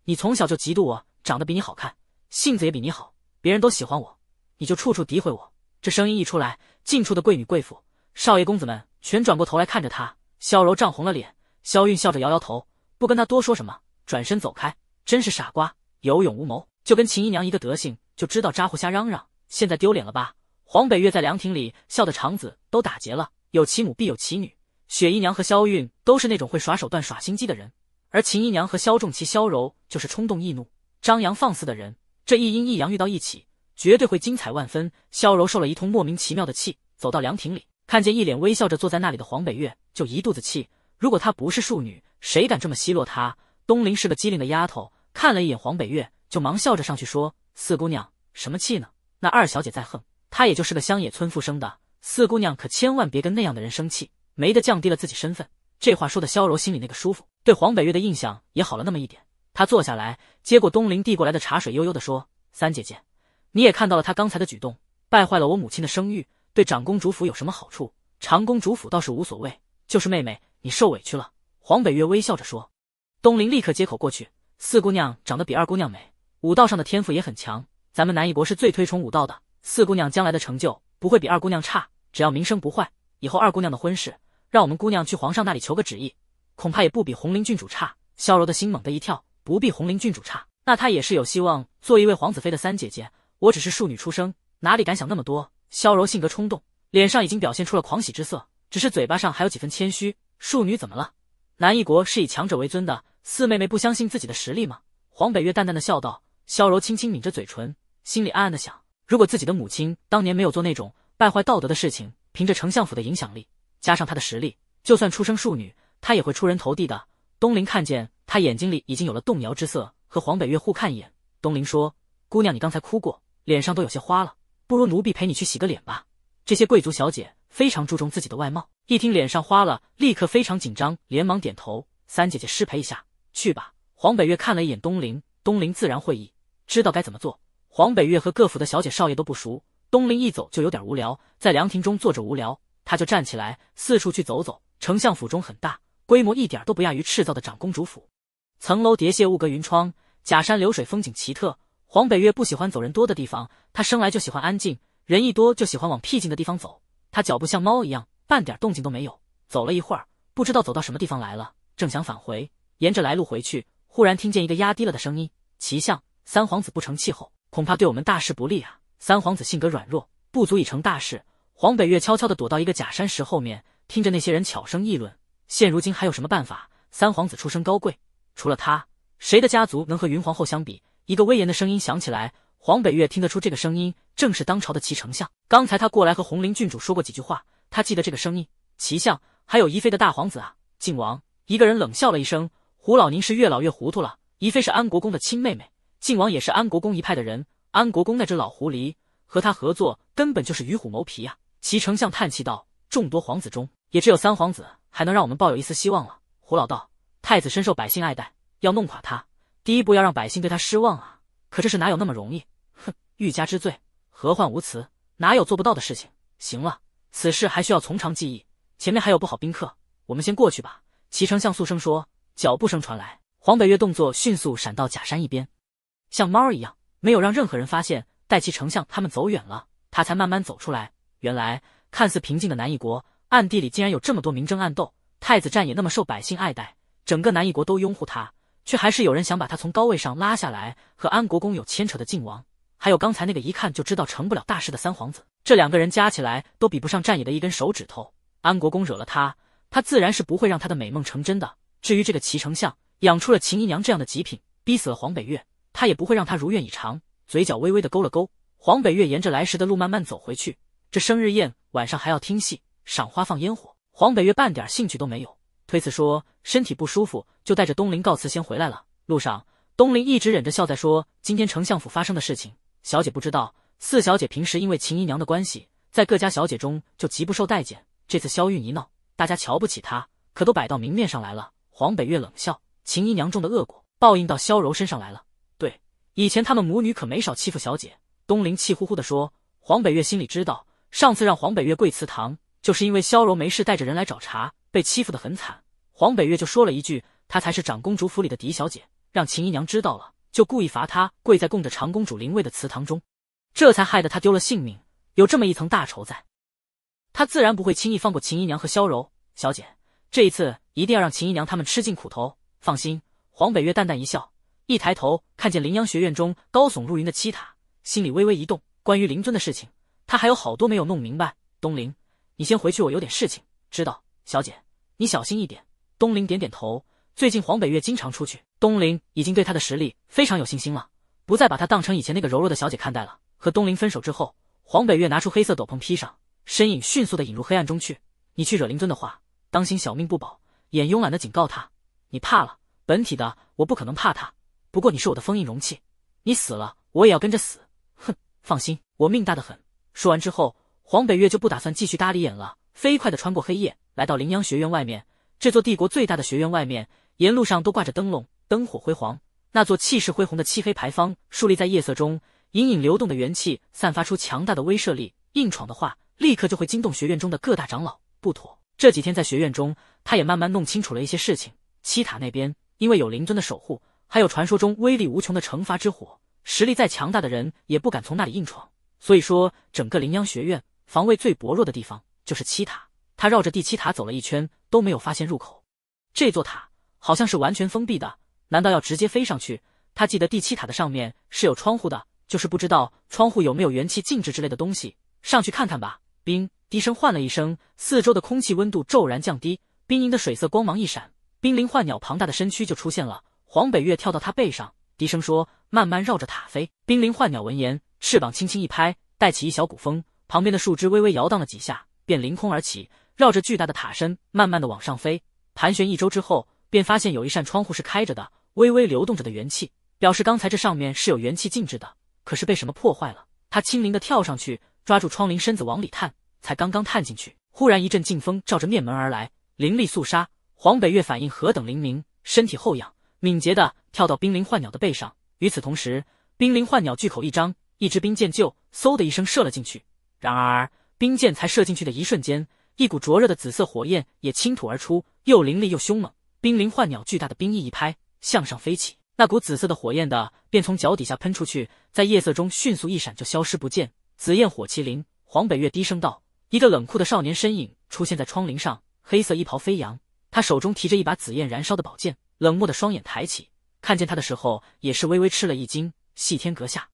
Speaker 1: 你从小就嫉妒我长得比你好看，性子也比你好，别人都喜欢我。”你就处处诋毁我。这声音一出来，近处的贵女贵妇、少爷公子们全转过头来看着她。萧柔涨红了脸，萧韵笑着摇摇头，不跟她多说什么，转身走开。真是傻瓜，有勇无谋，就跟秦姨娘一个德行，就知道咋呼瞎嚷嚷。现在丢脸了吧？黄北月在凉亭里笑得肠子都打结了。有其母必有其女，雪姨娘和萧韵都是那种会耍手段、耍心机的人，而秦姨娘和萧仲琪、萧柔就是冲动易怒、张扬放肆的人。这一阴一阳遇到一起。绝对会精彩万分。萧柔受了一通莫名其妙的气，走到凉亭里，看见一脸微笑着坐在那里的黄北月，就一肚子气。如果她不是庶女，谁敢这么奚落她？东林是个机灵的丫头，看了一眼黄北月，就忙笑着上去说：“四姑娘，什么气呢？那二小姐再横，她也就是个乡野村妇生的。四姑娘可千万别跟那样的人生气，没得降低了自己身份。”这话说的萧柔心里那个舒服，对黄北月的印象也好了那么一点。她坐下来，接过东林递过来的茶水，悠悠地说：“三姐姐。”你也看到了他刚才的举动，败坏了我母亲的声誉，对长公主府有什么好处？长公主府倒是无所谓，就是妹妹你受委屈了。黄北月微笑着说：“东林立刻接口过去，四姑娘长得比二姑娘美，武道上的天赋也很强。咱们南一国是最推崇武道的，四姑娘将来的成就不会比二姑娘差。只要名声不坏，以后二姑娘的婚事，让我们姑娘去皇上那里求个旨意，恐怕也不比红林郡主差。”萧柔的心猛地一跳，不必红林郡主差，那她也是有希望做一位皇子妃的三姐姐。我只是庶女出生，哪里敢想那么多？萧柔性格冲动，脸上已经表现出了狂喜之色，只是嘴巴上还有几分谦虚。庶女怎么了？南一国是以强者为尊的，四妹妹不相信自己的实力吗？黄北月淡淡的笑道。萧柔轻轻抿着嘴唇，心里暗暗的想：如果自己的母亲当年没有做那种败坏道德的事情，凭着丞相府的影响力，加上她的实力，就算出生庶女，她也会出人头地的。东林看见她眼睛里已经有了动摇之色，和黄北月互看一眼。东林说：“姑娘，你刚才哭过。”脸上都有些花了，不如奴婢陪你去洗个脸吧。这些贵族小姐非常注重自己的外貌，一听脸上花了，立刻非常紧张，连忙点头。三姐姐失陪一下，去吧。黄北月看了一眼东林，东林自然会意，知道该怎么做。黄北月和各府的小姐少爷都不熟，东林一走就有点无聊，在凉亭中坐着无聊，他就站起来四处去走走。丞相府中很大，规模一点都不亚于赤造的长公主府，层楼叠榭，雾隔云窗，假山流水，风景奇特。黄北月不喜欢走人多的地方，他生来就喜欢安静，人一多就喜欢往僻静的地方走。他脚步像猫一样，半点动静都没有。走了一会儿，不知道走到什么地方来了，正想返回，沿着来路回去，忽然听见一个压低了的声音：“齐相，三皇子不成气候，恐怕对我们大事不利啊。三皇子性格软弱，不足以成大事。”黄北月悄悄地躲到一个假山石后面，听着那些人悄声议论。现如今还有什么办法？三皇子出身高贵，除了他，谁的家族能和云皇后相比？一个威严的声音响起来，黄北月听得出这个声音正是当朝的齐丞相。刚才他过来和红林郡主说过几句话，他记得这个声音。齐相，还有仪妃的大皇子啊，靖王。一个人冷笑了一声：“胡老，您是越老越糊涂了。仪妃是安国公的亲妹妹，靖王也是安国公一派的人。安国公那只老狐狸和他合作，根本就是与虎谋皮呀。”齐丞相叹气道：“众多皇子中，也只有三皇子还能让我们抱有一丝希望了。”胡老道：“太子深受百姓爱戴，要弄垮他。”第一步要让百姓对他失望啊！可这事哪有那么容易？哼，欲加之罪，何患无辞？哪有做不到的事情？行了，此事还需要从长计议。前面还有不好宾客，我们先过去吧。齐丞相肃声说。脚步声传来，黄北月动作迅速，闪到假山一边，像猫一样，没有让任何人发现。待齐丞相他们走远了，他才慢慢走出来。原来，看似平静的南一国，暗地里竟然有这么多明争暗斗。太子战也那么受百姓爱戴，整个南一国都拥护他。却还是有人想把他从高位上拉下来。和安国公有牵扯的靖王，还有刚才那个一看就知道成不了大事的三皇子，这两个人加起来都比不上战野的一根手指头。安国公惹了他，他自然是不会让他的美梦成真的。至于这个齐丞相，养出了秦姨娘这样的极品，逼死了黄北月，他也不会让他如愿以偿。嘴角微微的勾了勾。黄北月沿着来时的路慢慢走回去。这生日宴晚上还要听戏、赏花、放烟火，黄北月半点兴趣都没有。推辞说身体不舒服，就带着东林告辞，先回来了。路上，东林一直忍着笑在说今天丞相府发生的事情。小姐不知道，四小姐平时因为秦姨娘的关系，在各家小姐中就极不受待见。这次萧韵一闹，大家瞧不起她，可都摆到明面上来了。黄北月冷笑：“秦姨娘中的恶果，报应到萧柔身上来了。”对，以前他们母女可没少欺负小姐。东林气呼呼地说：“黄北月心里知道，上次让黄北月跪祠堂，就是因为萧柔没事带着人来找茬。”被欺负得很惨，黄北月就说了一句：“她才是长公主府里的嫡小姐，让秦姨娘知道了，就故意罚她跪在供着长公主灵位的祠堂中，这才害得她丢了性命。有这么一层大仇在，他自然不会轻易放过秦姨娘和萧柔小姐。这一次一定要让秦姨娘他们吃尽苦头。放心。”黄北月淡淡一笑，一抬头看见林央学院中高耸入云的七塔，心里微微一动。关于灵尊的事情，他还有好多没有弄明白。东陵，你先回去，我有点事情。知道，小姐。你小心一点。东林点点头。最近黄北月经常出去，东林已经对他的实力非常有信心了，不再把他当成以前那个柔弱的小姐看待了。和东林分手之后，黄北月拿出黑色斗篷披上，身影迅速的引入黑暗中去。你去惹灵尊的话，当心小命不保。眼慵懒的警告他，你怕了？本体的我不可能怕他，不过你是我的封印容器，你死了我也要跟着死。哼，放心，我命大的很。说完之后，黄北月就不打算继续搭理眼了。飞快的穿过黑夜，来到羚羊学院外面。这座帝国最大的学院外面，沿路上都挂着灯笼，灯火辉煌。那座气势恢宏的漆黑牌坊树立在夜色中，隐隐流动的元气散发出强大的威慑力。硬闯的话，立刻就会惊动学院中的各大长老，不妥。这几天在学院中，他也慢慢弄清楚了一些事情。七塔那边因为有灵尊的守护，还有传说中威力无穷的惩罚之火，实力再强大的人也不敢从那里硬闯。所以说，整个羚羊学院防卫最薄弱的地方。就是七塔，他绕着第七塔走了一圈，都没有发现入口。这座塔好像是完全封闭的，难道要直接飞上去？他记得第七塔的上面是有窗户的，就是不知道窗户有没有元气静止之类的东西。上去看看吧。冰低声唤了一声，四周的空气温度骤然降低，冰莹的水色光芒一闪，冰灵幻鸟庞大的身躯就出现了。黄北月跳到他背上，低声说：“慢慢绕着塔飞。”冰灵幻鸟闻言，翅膀轻轻一拍，带起一小股风，旁边的树枝微微摇荡了几下。便凌空而起，绕着巨大的塔身慢慢的往上飞，盘旋一周之后，便发现有一扇窗户是开着的，微微流动着的元气，表示刚才这上面是有元气静止的，可是被什么破坏了。他轻灵的跳上去，抓住窗棂，身子往里探，才刚刚探进去，忽然一阵劲风照着面门而来，凌厉肃杀。黄北月反应何等灵敏，身体后仰，敏捷的跳到冰灵幻鸟的背上。与此同时，冰灵幻鸟巨口一张，一只冰箭就嗖的一声射了进去。然而。冰箭才射进去的一瞬间，一股灼热的紫色火焰也倾吐而出，又凌厉又凶猛。冰灵幻鸟巨大的冰翼一拍，向上飞起，那股紫色的火焰的便从脚底下喷出去，在夜色中迅速一闪就消失不见。紫焰火麒麟黄北月低声道：“一个冷酷的少年身影出现在窗棂上，黑色衣袍飞扬，他手中提着一把紫焰燃烧的宝剑，冷漠的双眼抬起，看见他的时候也是微微吃了一惊。”“戏天阁下。”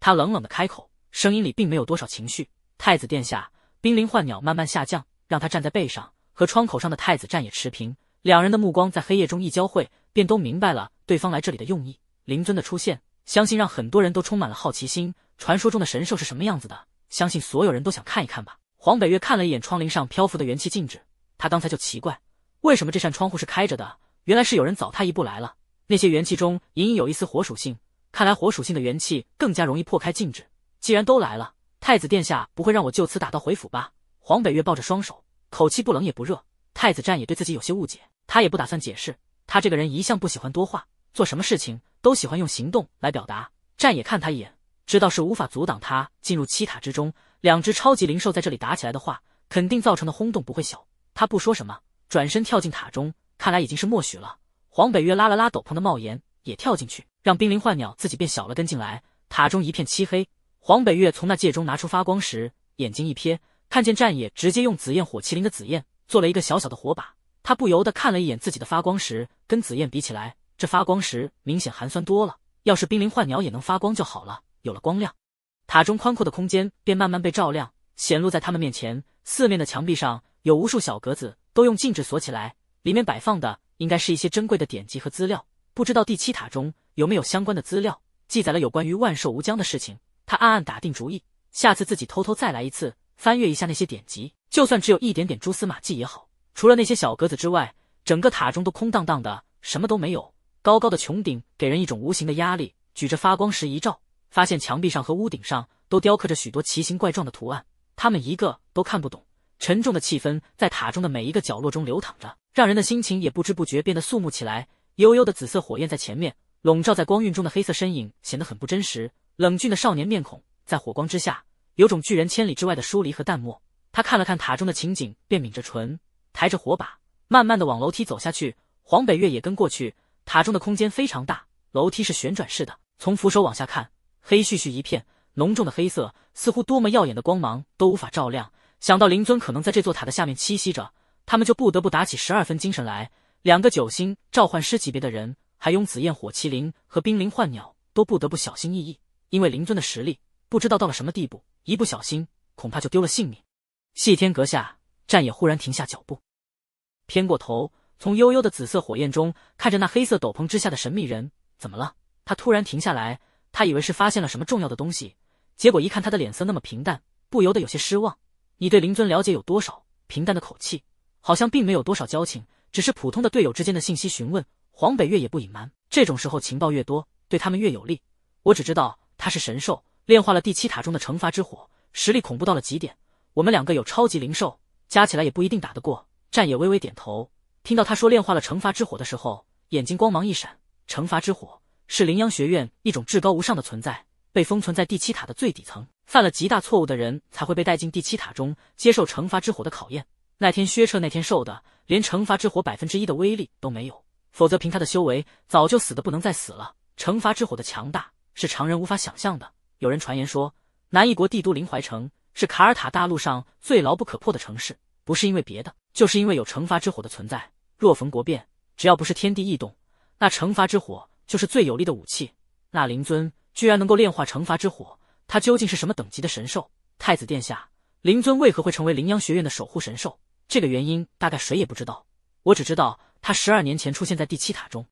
Speaker 1: 他冷冷的开口，声音里并没有多少情绪。太子殿下，冰灵幻鸟慢慢下降，让他站在背上，和窗口上的太子战也持平。两人的目光在黑夜中一交汇，便都明白了对方来这里的用意。灵尊的出现，相信让很多人都充满了好奇心。传说中的神兽是什么样子的？相信所有人都想看一看吧。黄北月看了一眼窗棂上漂浮的元气静止，他刚才就奇怪，为什么这扇窗户是开着的？原来是有人早他一步来了。那些元气中隐隐有一丝火属性，看来火属性的元气更加容易破开静止。既然都来了。太子殿下不会让我就此打道回府吧？黄北月抱着双手，口气不冷也不热。太子战也对自己有些误解，他也不打算解释。他这个人一向不喜欢多话，做什么事情都喜欢用行动来表达。战也看他一眼，知道是无法阻挡他进入七塔之中。两只超级灵兽在这里打起来的话，肯定造成的轰动不会小。他不说什么，转身跳进塔中，看来已经是默许了。黄北月拉了拉斗篷的帽檐，也跳进去，让冰灵幻鸟自己变小了跟进来。塔中一片漆黑。黄北月从那戒中拿出发光石，眼睛一瞥，看见战野直接用紫焰火麒麟的紫焰做了一个小小的火把。他不由得看了一眼自己的发光石，跟紫焰比起来，这发光石明显寒酸多了。要是冰灵幻鸟也能发光就好了。有了光亮，塔中宽阔的空间便慢慢被照亮，显露在他们面前。四面的墙壁上有无数小格子，都用禁制锁起来，里面摆放的应该是一些珍贵的典籍和资料。不知道第七塔中有没有相关的资料，记载了有关于万寿无疆的事情。他暗暗打定主意，下次自己偷偷再来一次，翻阅一下那些典籍，就算只有一点点蛛丝马迹也好。除了那些小格子之外，整个塔中都空荡荡的，什么都没有。高高的穹顶给人一种无形的压力。举着发光石一照，发现墙壁上和屋顶上都雕刻着许多奇形怪状的图案，他们一个都看不懂。沉重的气氛在塔中的每一个角落中流淌着，让人的心情也不知不觉变得肃穆起来。悠悠的紫色火焰在前面，笼罩在光晕中的黑色身影显得很不真实。冷峻的少年面孔在火光之下，有种拒人千里之外的疏离和淡漠。他看了看塔中的情景，便抿着唇，抬着火把，慢慢的往楼梯走下去。黄北月也跟过去。塔中的空间非常大，楼梯是旋转式的，从扶手往下看，黑絮絮一片，浓重的黑色，似乎多么耀眼的光芒都无法照亮。想到灵尊可能在这座塔的下面栖息着，他们就不得不打起十二分精神来。两个九星召唤师级别的人，还拥紫焰火麒麟和冰灵幻鸟，都不得不小心翼翼。因为灵尊的实力不知道到了什么地步，一不小心恐怕就丢了性命。戏天阁下，战也忽然停下脚步，偏过头，从悠悠的紫色火焰中看着那黑色斗篷之下的神秘人，怎么了？他突然停下来，他以为是发现了什么重要的东西，结果一看他的脸色那么平淡，不由得有些失望。你对灵尊了解有多少？平淡的口气，好像并没有多少交情，只是普通的队友之间的信息询问。黄北月也不隐瞒，这种时候情报越多，对他们越有利。我只知道。他是神兽，炼化了第七塔中的惩罚之火，实力恐怖到了极点。我们两个有超级灵兽，加起来也不一定打得过。战野微微点头，听到他说炼化了惩罚之火的时候，眼睛光芒一闪。惩罚之火是灵羊学院一种至高无上的存在，被封存在第七塔的最底层，犯了极大错误的人才会被带进第七塔中接受惩罚之火的考验。那天薛彻那天受的，连惩罚之火百分之一的威力都没有，否则凭他的修为，早就死的不能再死了。惩罚之火的强大。是常人无法想象的。有人传言说，南一国帝都临淮城是卡尔塔大陆上最牢不可破的城市，不是因为别的，就是因为有惩罚之火的存在。若逢国变，只要不是天地异动，那惩罚之火就是最有力的武器。那灵尊居然能够炼化惩罚之火，他究竟是什么等级的神兽？太子殿下，灵尊为何会成为灵阳学院的守护神兽？这个原因大概谁也不知道。我只知道，他十二年前出现在第七塔中，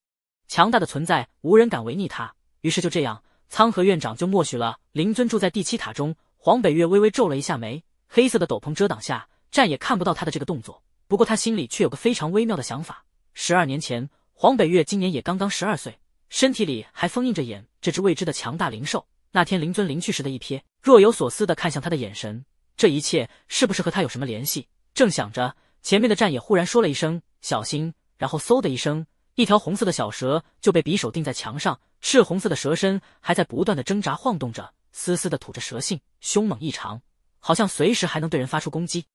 Speaker 1: 强大的存在，无人敢违逆他。于是就这样。苍河院长就默许了灵尊住在第七塔中。黄北月微微皱了一下眉，黑色的斗篷遮挡下，战也看不到他的这个动作。不过他心里却有个非常微妙的想法：十二年前，黄北月今年也刚刚十二岁，身体里还封印着眼这只未知的强大灵兽。那天灵尊离去时的一瞥，若有所思的看向他的眼神，这一切是不是和他有什么联系？正想着，前面的战也忽然说了一声“小心”，然后嗖的一声，一条红色的小蛇就被匕首钉在墙上。赤红色的蛇身还在不断的挣扎晃动着，嘶嘶的吐着蛇信，凶猛异常，好像随时还能对人发出攻击。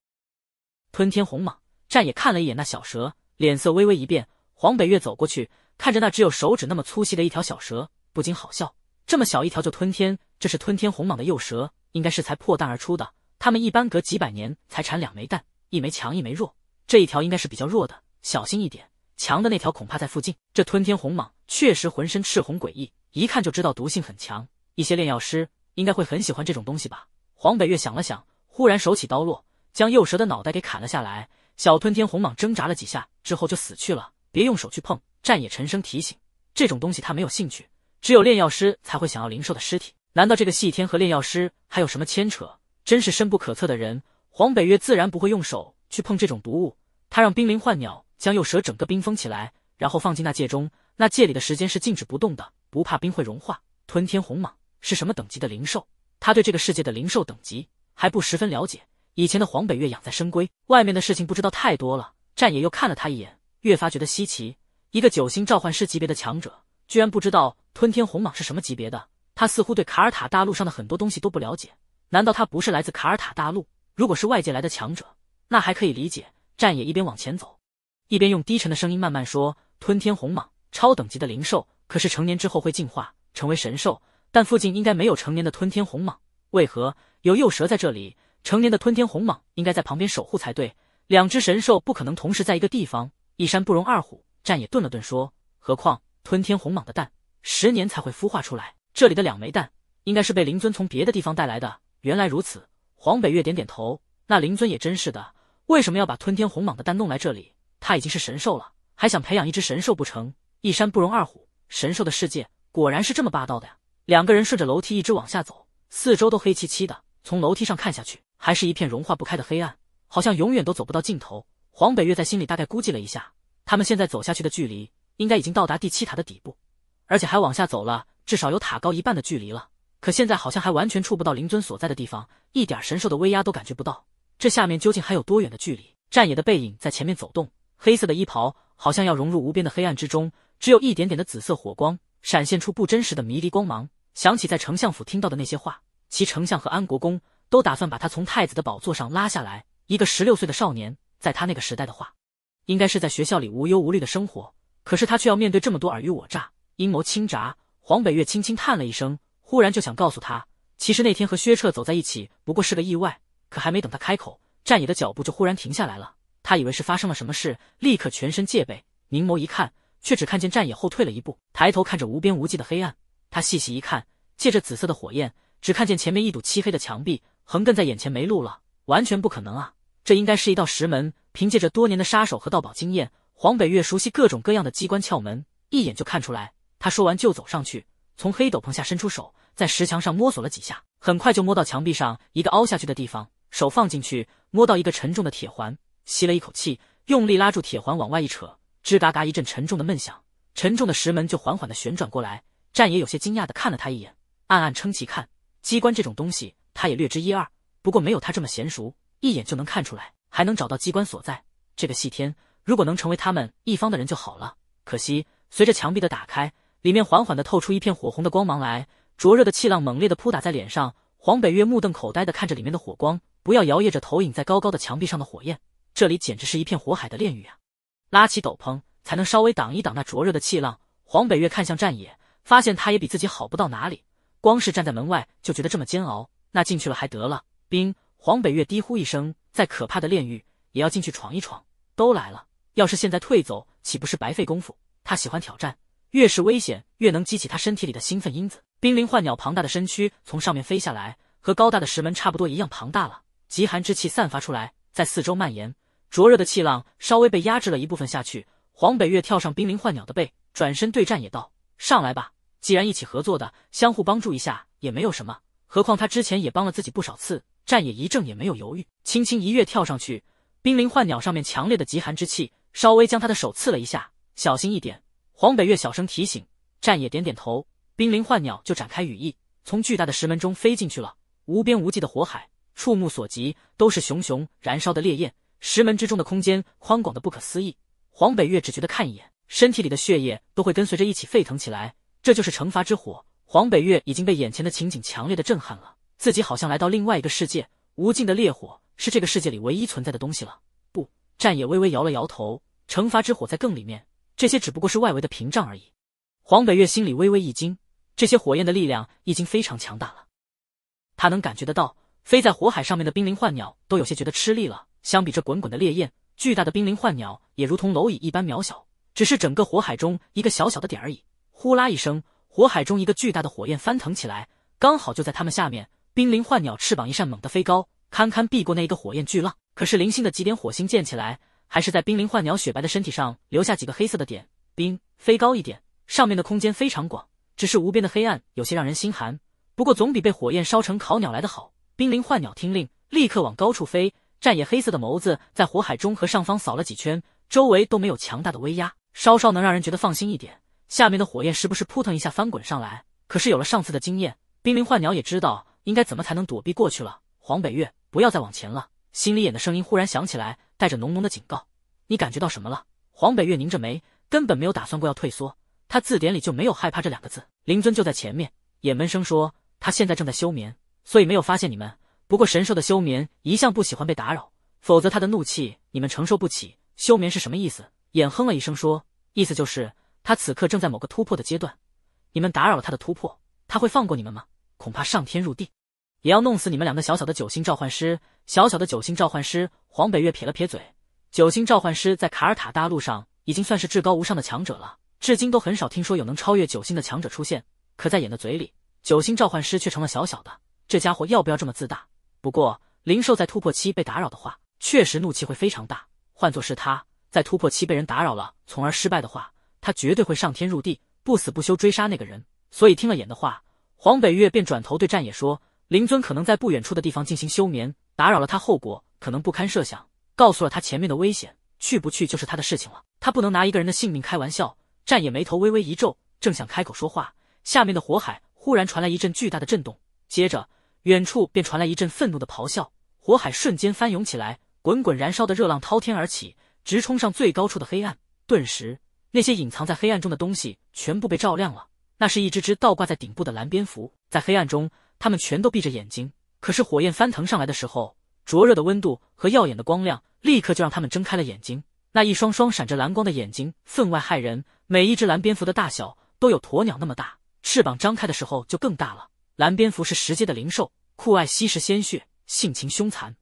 Speaker 1: 吞天红蟒战也看了一眼那小蛇，脸色微微一变。黄北月走过去，看着那只有手指那么粗细的一条小蛇，不禁好笑：这么小一条就吞天，这是吞天红蟒的幼蛇，应该是才破蛋而出的。他们一般隔几百年才产两枚蛋，一枚强，一枚弱，这一条应该是比较弱的，小心一点。强的那条恐怕在附近。这吞天红蟒确实浑身赤红诡异，一看就知道毒性很强。一些炼药师应该会很喜欢这种东西吧？黄北月想了想，忽然手起刀落，将幼蛇的脑袋给砍了下来。小吞天红蟒挣扎了几下之后就死去了。别用手去碰！战野沉声提醒。这种东西他没有兴趣，只有炼药师才会想要灵兽的尸体。难道这个系天和炼药师还有什么牵扯？真是深不可测的人。黄北月自然不会用手去碰这种毒物，他让冰灵幻鸟。将幼蛇整个冰封起来，然后放进那戒中。那戒里的时间是静止不动的，不怕冰会融化。吞天红蟒是什么等级的灵兽？他对这个世界的灵兽等级还不十分了解。以前的黄北月养在深闺，外面的事情不知道太多了。战野又看了他一眼，越发觉得稀奇。一个九星召唤师级别的强者，居然不知道吞天红蟒是什么级别的？他似乎对卡尔塔大陆上的很多东西都不了解。难道他不是来自卡尔塔大陆？如果是外界来的强者，那还可以理解。战野一边往前走。一边用低沉的声音慢慢说：“吞天红蟒，超等级的灵兽，可是成年之后会进化成为神兽。但附近应该没有成年的吞天红蟒，为何有幼蛇在这里？成年的吞天红蟒应该在旁边守护才对。两只神兽不可能同时在一个地方，一山不容二虎。”战也顿了顿说：“何况吞天红蟒的蛋，十年才会孵化出来。这里的两枚蛋，应该是被灵尊从别的地方带来的。”原来如此，黄北月点点头：“那灵尊也真是的，为什么要把吞天红蟒的蛋弄来这里？”他已经是神兽了，还想培养一只神兽不成？一山不容二虎，神兽的世界果然是这么霸道的呀！两个人顺着楼梯一直往下走，四周都黑漆漆的，从楼梯上看下去，还是一片融化不开的黑暗，好像永远都走不到尽头。黄北月在心里大概估计了一下，他们现在走下去的距离，应该已经到达第七塔的底部，而且还往下走了至少有塔高一半的距离了。可现在好像还完全触不到灵尊所在的地方，一点神兽的威压都感觉不到。这下面究竟还有多远的距离？战野的背影在前面走动。黑色的衣袍好像要融入无边的黑暗之中，只有一点点的紫色火光闪现出不真实的迷离光芒。想起在丞相府听到的那些话，其丞相和安国公都打算把他从太子的宝座上拉下来。一个十六岁的少年，在他那个时代的话，应该是在学校里无忧无虑的生活，可是他却要面对这么多尔虞我诈、阴谋倾轧。黄北月轻轻叹了一声，忽然就想告诉他，其实那天和薛彻走在一起不过是个意外。可还没等他开口，战野的脚步就忽然停下来了。他以为是发生了什么事，立刻全身戒备，凝眸一看，却只看见战野后退了一步，抬头看着无边无际的黑暗。他细细一看，借着紫色的火焰，只看见前面一堵漆黑的墙壁横亘在眼前，没路了。完全不可能啊！这应该是一道石门。凭借着多年的杀手和盗宝经验，黄北月熟悉各种各样的机关窍门，一眼就看出来。他说完就走上去，从黑斗篷下伸出手，在石墙上摸索了几下，很快就摸到墙壁上一个凹下去的地方，手放进去，摸到一个沉重的铁环。吸了一口气，用力拉住铁环往外一扯，吱嘎嘎一阵沉重的闷响，沉重的石门就缓缓的旋转过来。战爷有些惊讶的看了他一眼，暗暗称奇。看机关这种东西，他也略知一二，不过没有他这么娴熟，一眼就能看出来，还能找到机关所在。这个谢天，如果能成为他们一方的人就好了。可惜，随着墙壁的打开，里面缓缓的透出一片火红的光芒来，灼热的气浪猛烈的扑打在脸上。黄北月目瞪口呆的看着里面的火光，不要摇曳着投影在高高的墙壁上的火焰。这里简直是一片火海的炼狱啊！拉起斗篷才能稍微挡一挡那灼热的气浪。黄北月看向战野，发现他也比自己好不到哪里。光是站在门外就觉得这么煎熬，那进去了还得了？冰！黄北月低呼一声，再可怕的炼狱也要进去闯一闯。都来了，要是现在退走，岂不是白费功夫？他喜欢挑战，越是危险，越能激起他身体里的兴奋因子。冰灵幻鸟庞大的身躯从上面飞下来，和高大的石门差不多一样庞大了。极寒之气散发出来，在四周蔓延。灼热的气浪稍微被压制了一部分下去，黄北月跳上冰临幻鸟的背，转身对战也道：“上来吧，既然一起合作的，相互帮助一下也没有什么。何况他之前也帮了自己不少次。”战野一怔，也没有犹豫，轻轻一跃跳上去。冰临幻鸟上面强烈的极寒之气，稍微将他的手刺了一下，小心一点。黄北月小声提醒，战野，点点头。冰临幻鸟就展开羽翼，从巨大的石门中飞进去了。无边无际的火海，触目所及都是熊熊燃烧的烈焰。石门之中的空间宽广的不可思议，黄北月只觉得看一眼，身体里的血液都会跟随着一起沸腾起来。这就是惩罚之火。黄北月已经被眼前的情景强烈的震撼了，自己好像来到另外一个世界，无尽的烈火是这个世界里唯一存在的东西了。不，战野微微摇了摇头，惩罚之火在更里面，这些只不过是外围的屏障而已。黄北月心里微微一惊，这些火焰的力量已经非常强大了，他能感觉得到，飞在火海上面的冰灵幻鸟都有些觉得吃力了。相比这滚滚的烈焰，巨大的冰灵幻鸟也如同蝼蚁一般渺小，只是整个火海中一个小小的点而已。呼啦一声，火海中一个巨大的火焰翻腾起来，刚好就在他们下面。冰灵幻鸟翅膀一扇，猛地飞高，堪堪避过那一个火焰巨浪。可是零星的几点火星溅起来，还是在冰灵幻鸟雪白的身体上留下几个黑色的点。冰飞高一点，上面的空间非常广，只是无边的黑暗有些让人心寒。不过总比被火焰烧成烤鸟来的好。冰灵幻鸟听令，立刻往高处飞。战野黑色的眸子在火海中和上方扫了几圈，周围都没有强大的威压，稍稍能让人觉得放心一点。下面的火焰时不时扑腾一下翻滚上来，可是有了上次的经验，冰灵幻鸟也知道应该怎么才能躲避过去了。黄北月，不要再往前了！心里眼的声音忽然响起来，带着浓浓的警告：“你感觉到什么了？”黄北月拧着眉，根本没有打算过要退缩，他字典里就没有害怕这两个字。灵尊就在前面，也闷声说：“他现在正在休眠，所以没有发现你们。”不过神兽的休眠一向不喜欢被打扰，否则他的怒气你们承受不起。休眠是什么意思？眼哼了一声说：“意思就是他此刻正在某个突破的阶段，你们打扰了他的突破，他会放过你们吗？恐怕上天入地也要弄死你们两个小小的九星召唤师。”小小的九星召唤师黄北月撇了撇嘴：“九星召唤师在卡尔塔大陆上已经算是至高无上的强者了，至今都很少听说有能超越九星的强者出现。可在眼的嘴里，九星召唤师却成了小小的。这家伙要不要这么自大？”不过灵兽在突破期被打扰的话，确实怒气会非常大。换作是他，在突破期被人打扰了，从而失败的话，他绝对会上天入地，不死不休追杀那个人。所以听了眼的话，黄北月便转头对战野说：“灵尊可能在不远处的地方进行休眠，打扰了他，后果可能不堪设想。”告诉了他前面的危险，去不去就是他的事情了。他不能拿一个人的性命开玩笑。战野眉头微微一皱，正想开口说话，下面的火海忽然传来一阵巨大的震动，接着。远处便传来一阵愤怒的咆哮，火海瞬间翻涌起来，滚滚燃烧的热浪滔天而起，直冲上最高处的黑暗。顿时，那些隐藏在黑暗中的东西全部被照亮了。那是一只只倒挂在顶部的蓝蝙蝠，在黑暗中，他们全都闭着眼睛。可是火焰翻腾上来的时候，灼热的温度和耀眼的光亮立刻就让他们睁开了眼睛。那一双双闪着蓝光的眼睛分外骇人。每一只蓝蝙蝠的大小都有鸵鸟那么大，翅膀张开的时候就更大了。蓝蝙蝠是十阶的灵兽，酷爱吸食鲜血，性情凶残。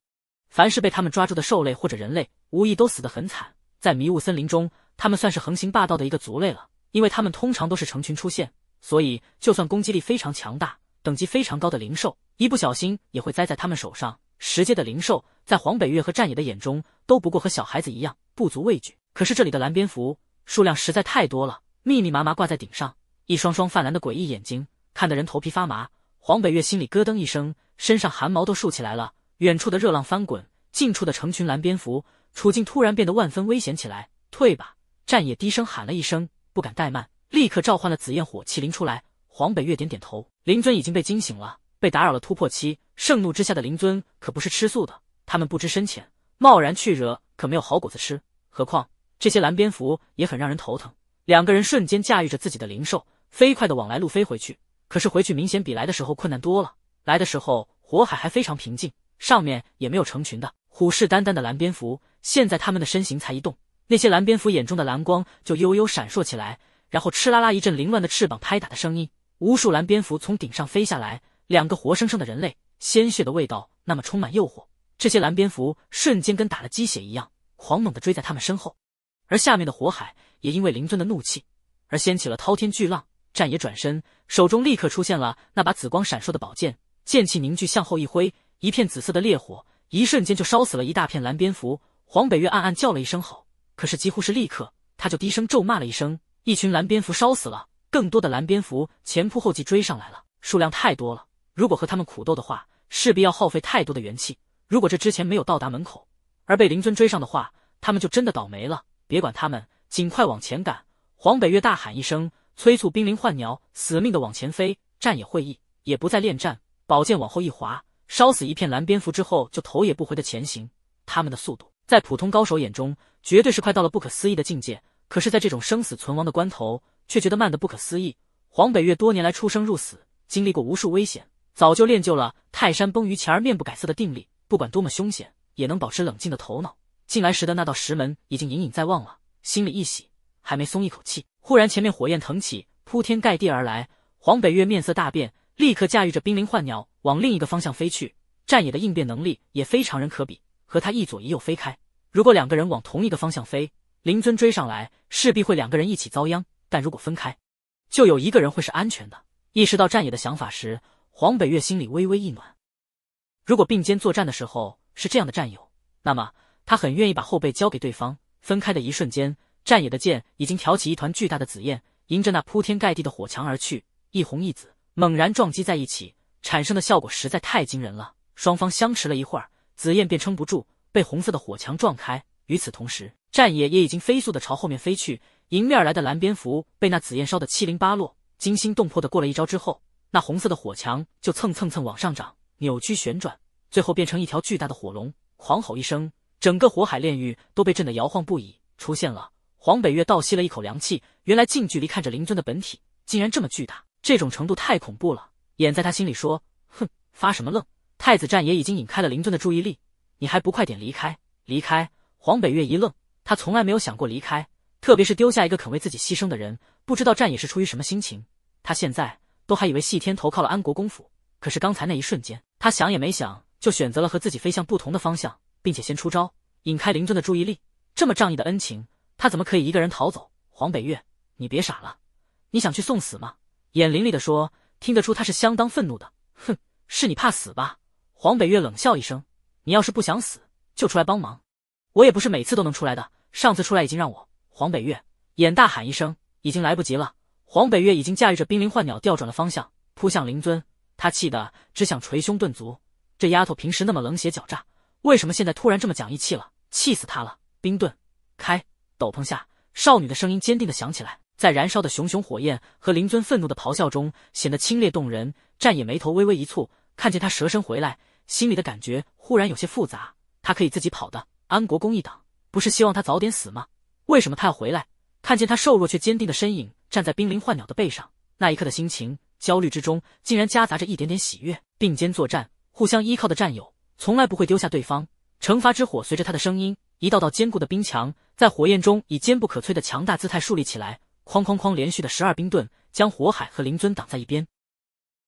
Speaker 1: 凡是被他们抓住的兽类或者人类，无疑都死得很惨。在迷雾森林中，他们算是横行霸道的一个族类了。因为他们通常都是成群出现，所以就算攻击力非常强大、等级非常高的灵兽，一不小心也会栽在他们手上。十阶的灵兽在黄北月和战野的眼中都不过和小孩子一样，不足畏惧。可是这里的蓝蝙蝠数量实在太多了，密密麻麻挂在顶上，一双双泛蓝的诡异眼睛，看得人头皮发麻。黄北月心里咯噔一声，身上汗毛都竖起来了。远处的热浪翻滚，近处的成群蓝蝙蝠，处境突然变得万分危险起来。退吧！战野低声喊了一声，不敢怠慢，立刻召唤了紫焰火麒麟出来。黄北月点点头，灵尊已经被惊醒了，被打扰了突破期。盛怒之下的灵尊可不是吃素的，他们不知深浅，贸然去惹可没有好果子吃。何况这些蓝蝙蝠也很让人头疼。两个人瞬间驾驭着自己的灵兽，飞快的往来路飞回去。可是回去明显比来的时候困难多了。来的时候火海还非常平静，上面也没有成群的、虎视眈眈的蓝蝙蝠。现在他们的身形才一动，那些蓝蝙蝠眼中的蓝光就悠悠闪烁起来，然后哧啦啦一阵凌乱的翅膀拍打的声音，无数蓝蝙蝠从顶上飞下来，两个活生生的人类，鲜血的味道那么充满诱惑，这些蓝蝙蝠瞬间跟打了鸡血一样，狂猛的追在他们身后，而下面的火海也因为灵尊的怒气而掀起了滔天巨浪。战爷转身，手中立刻出现了那把紫光闪烁的宝剑，剑气凝聚，向后一挥，一片紫色的烈火，一瞬间就烧死了一大片蓝蝙蝠。黄北月暗暗叫了一声好，可是几乎是立刻，他就低声咒骂了一声：“一群蓝蝙蝠烧死了！”更多的蓝蝙蝠前仆后继追上来了，数量太多了。如果和他们苦斗的话，势必要耗费太多的元气。如果这之前没有到达门口，而被灵尊追上的话，他们就真的倒霉了。别管他们，尽快往前赶！黄北月大喊一声。催促濒临换鸟，死命的往前飞。战也会意，也不再恋战，宝剑往后一划，烧死一片蓝蝙蝠之后，就头也不回的前行。他们的速度，在普通高手眼中，绝对是快到了不可思议的境界。可是，在这种生死存亡的关头，却觉得慢的不可思议。黄北岳多年来出生入死，经历过无数危险，早就练就了泰山崩于前而面不改色的定力，不管多么凶险，也能保持冷静的头脑。进来时的那道石门，已经隐隐在望了，心里一喜。还没松一口气，忽然前面火焰腾起，铺天盖地而来。黄北月面色大变，立刻驾驭着冰灵幻鸟往另一个方向飞去。战野的应变能力也非常人可比，和他一左一右飞开。如果两个人往同一个方向飞，灵尊追上来，势必会两个人一起遭殃。但如果分开，就有一个人会是安全的。意识到战野的想法时，黄北月心里微微一暖。如果并肩作战的时候是这样的战友，那么他很愿意把后背交给对方。分开的一瞬间。战野的剑已经挑起一团巨大的紫焰，迎着那铺天盖地的火墙而去，一红一紫猛然撞击在一起，产生的效果实在太惊人了。双方相持了一会儿，紫焰便撑不住，被红色的火墙撞开。与此同时，战野也已经飞速的朝后面飞去。迎面而来的蓝蝙蝠被那紫焰烧得七零八落，惊心动魄的过了一招之后，那红色的火墙就蹭蹭蹭往上涨，扭曲旋转，最后变成一条巨大的火龙，狂吼一声，整个火海炼狱都被震得摇晃不已，出现了。黄北月倒吸了一口凉气，原来近距离看着灵尊的本体竟然这么巨大，这种程度太恐怖了。掩在他心里说：“哼，发什么愣？太子战也已经引开了灵尊的注意力，你还不快点离开？离开！”黄北月一愣，他从来没有想过离开，特别是丢下一个肯为自己牺牲的人。不知道战也是出于什么心情，他现在都还以为西天投靠了安国公府。可是刚才那一瞬间，他想也没想就选择了和自己飞向不同的方向，并且先出招引开灵尊的注意力。这么仗义的恩情。他怎么可以一个人逃走？黄北月，你别傻了，你想去送死吗？眼凌厉的说，听得出他是相当愤怒的。哼，是你怕死吧？黄北月冷笑一声，你要是不想死，就出来帮忙。我也不是每次都能出来的，上次出来已经让我……黄北月眼大喊一声，已经来不及了。黄北月已经驾驭着冰灵幻鸟调转了方向，扑向灵尊。他气得只想捶胸顿足。这丫头平时那么冷血狡诈，为什么现在突然这么讲义气了？气死他了！冰盾开。斗篷下，少女的声音坚定的响起来，在燃烧的熊熊火焰和灵尊愤怒的咆哮中，显得清冽动人。战野眉头微微一蹙，看见他蛇身回来，心里的感觉忽然有些复杂。他可以自己跑的，安国公一党不是希望他早点死吗？为什么他要回来？看见他瘦弱却坚定的身影站在冰临幻鸟的背上，那一刻的心情，焦虑之中竟然夹杂着一点点喜悦。并肩作战，互相依靠的战友，从来不会丢下对方。惩罚之火随着他的声音，一道道坚固的冰墙。在火焰中，以坚不可摧的强大姿态竖立起来，哐哐哐，连续的十二冰盾将火海和灵尊挡在一边。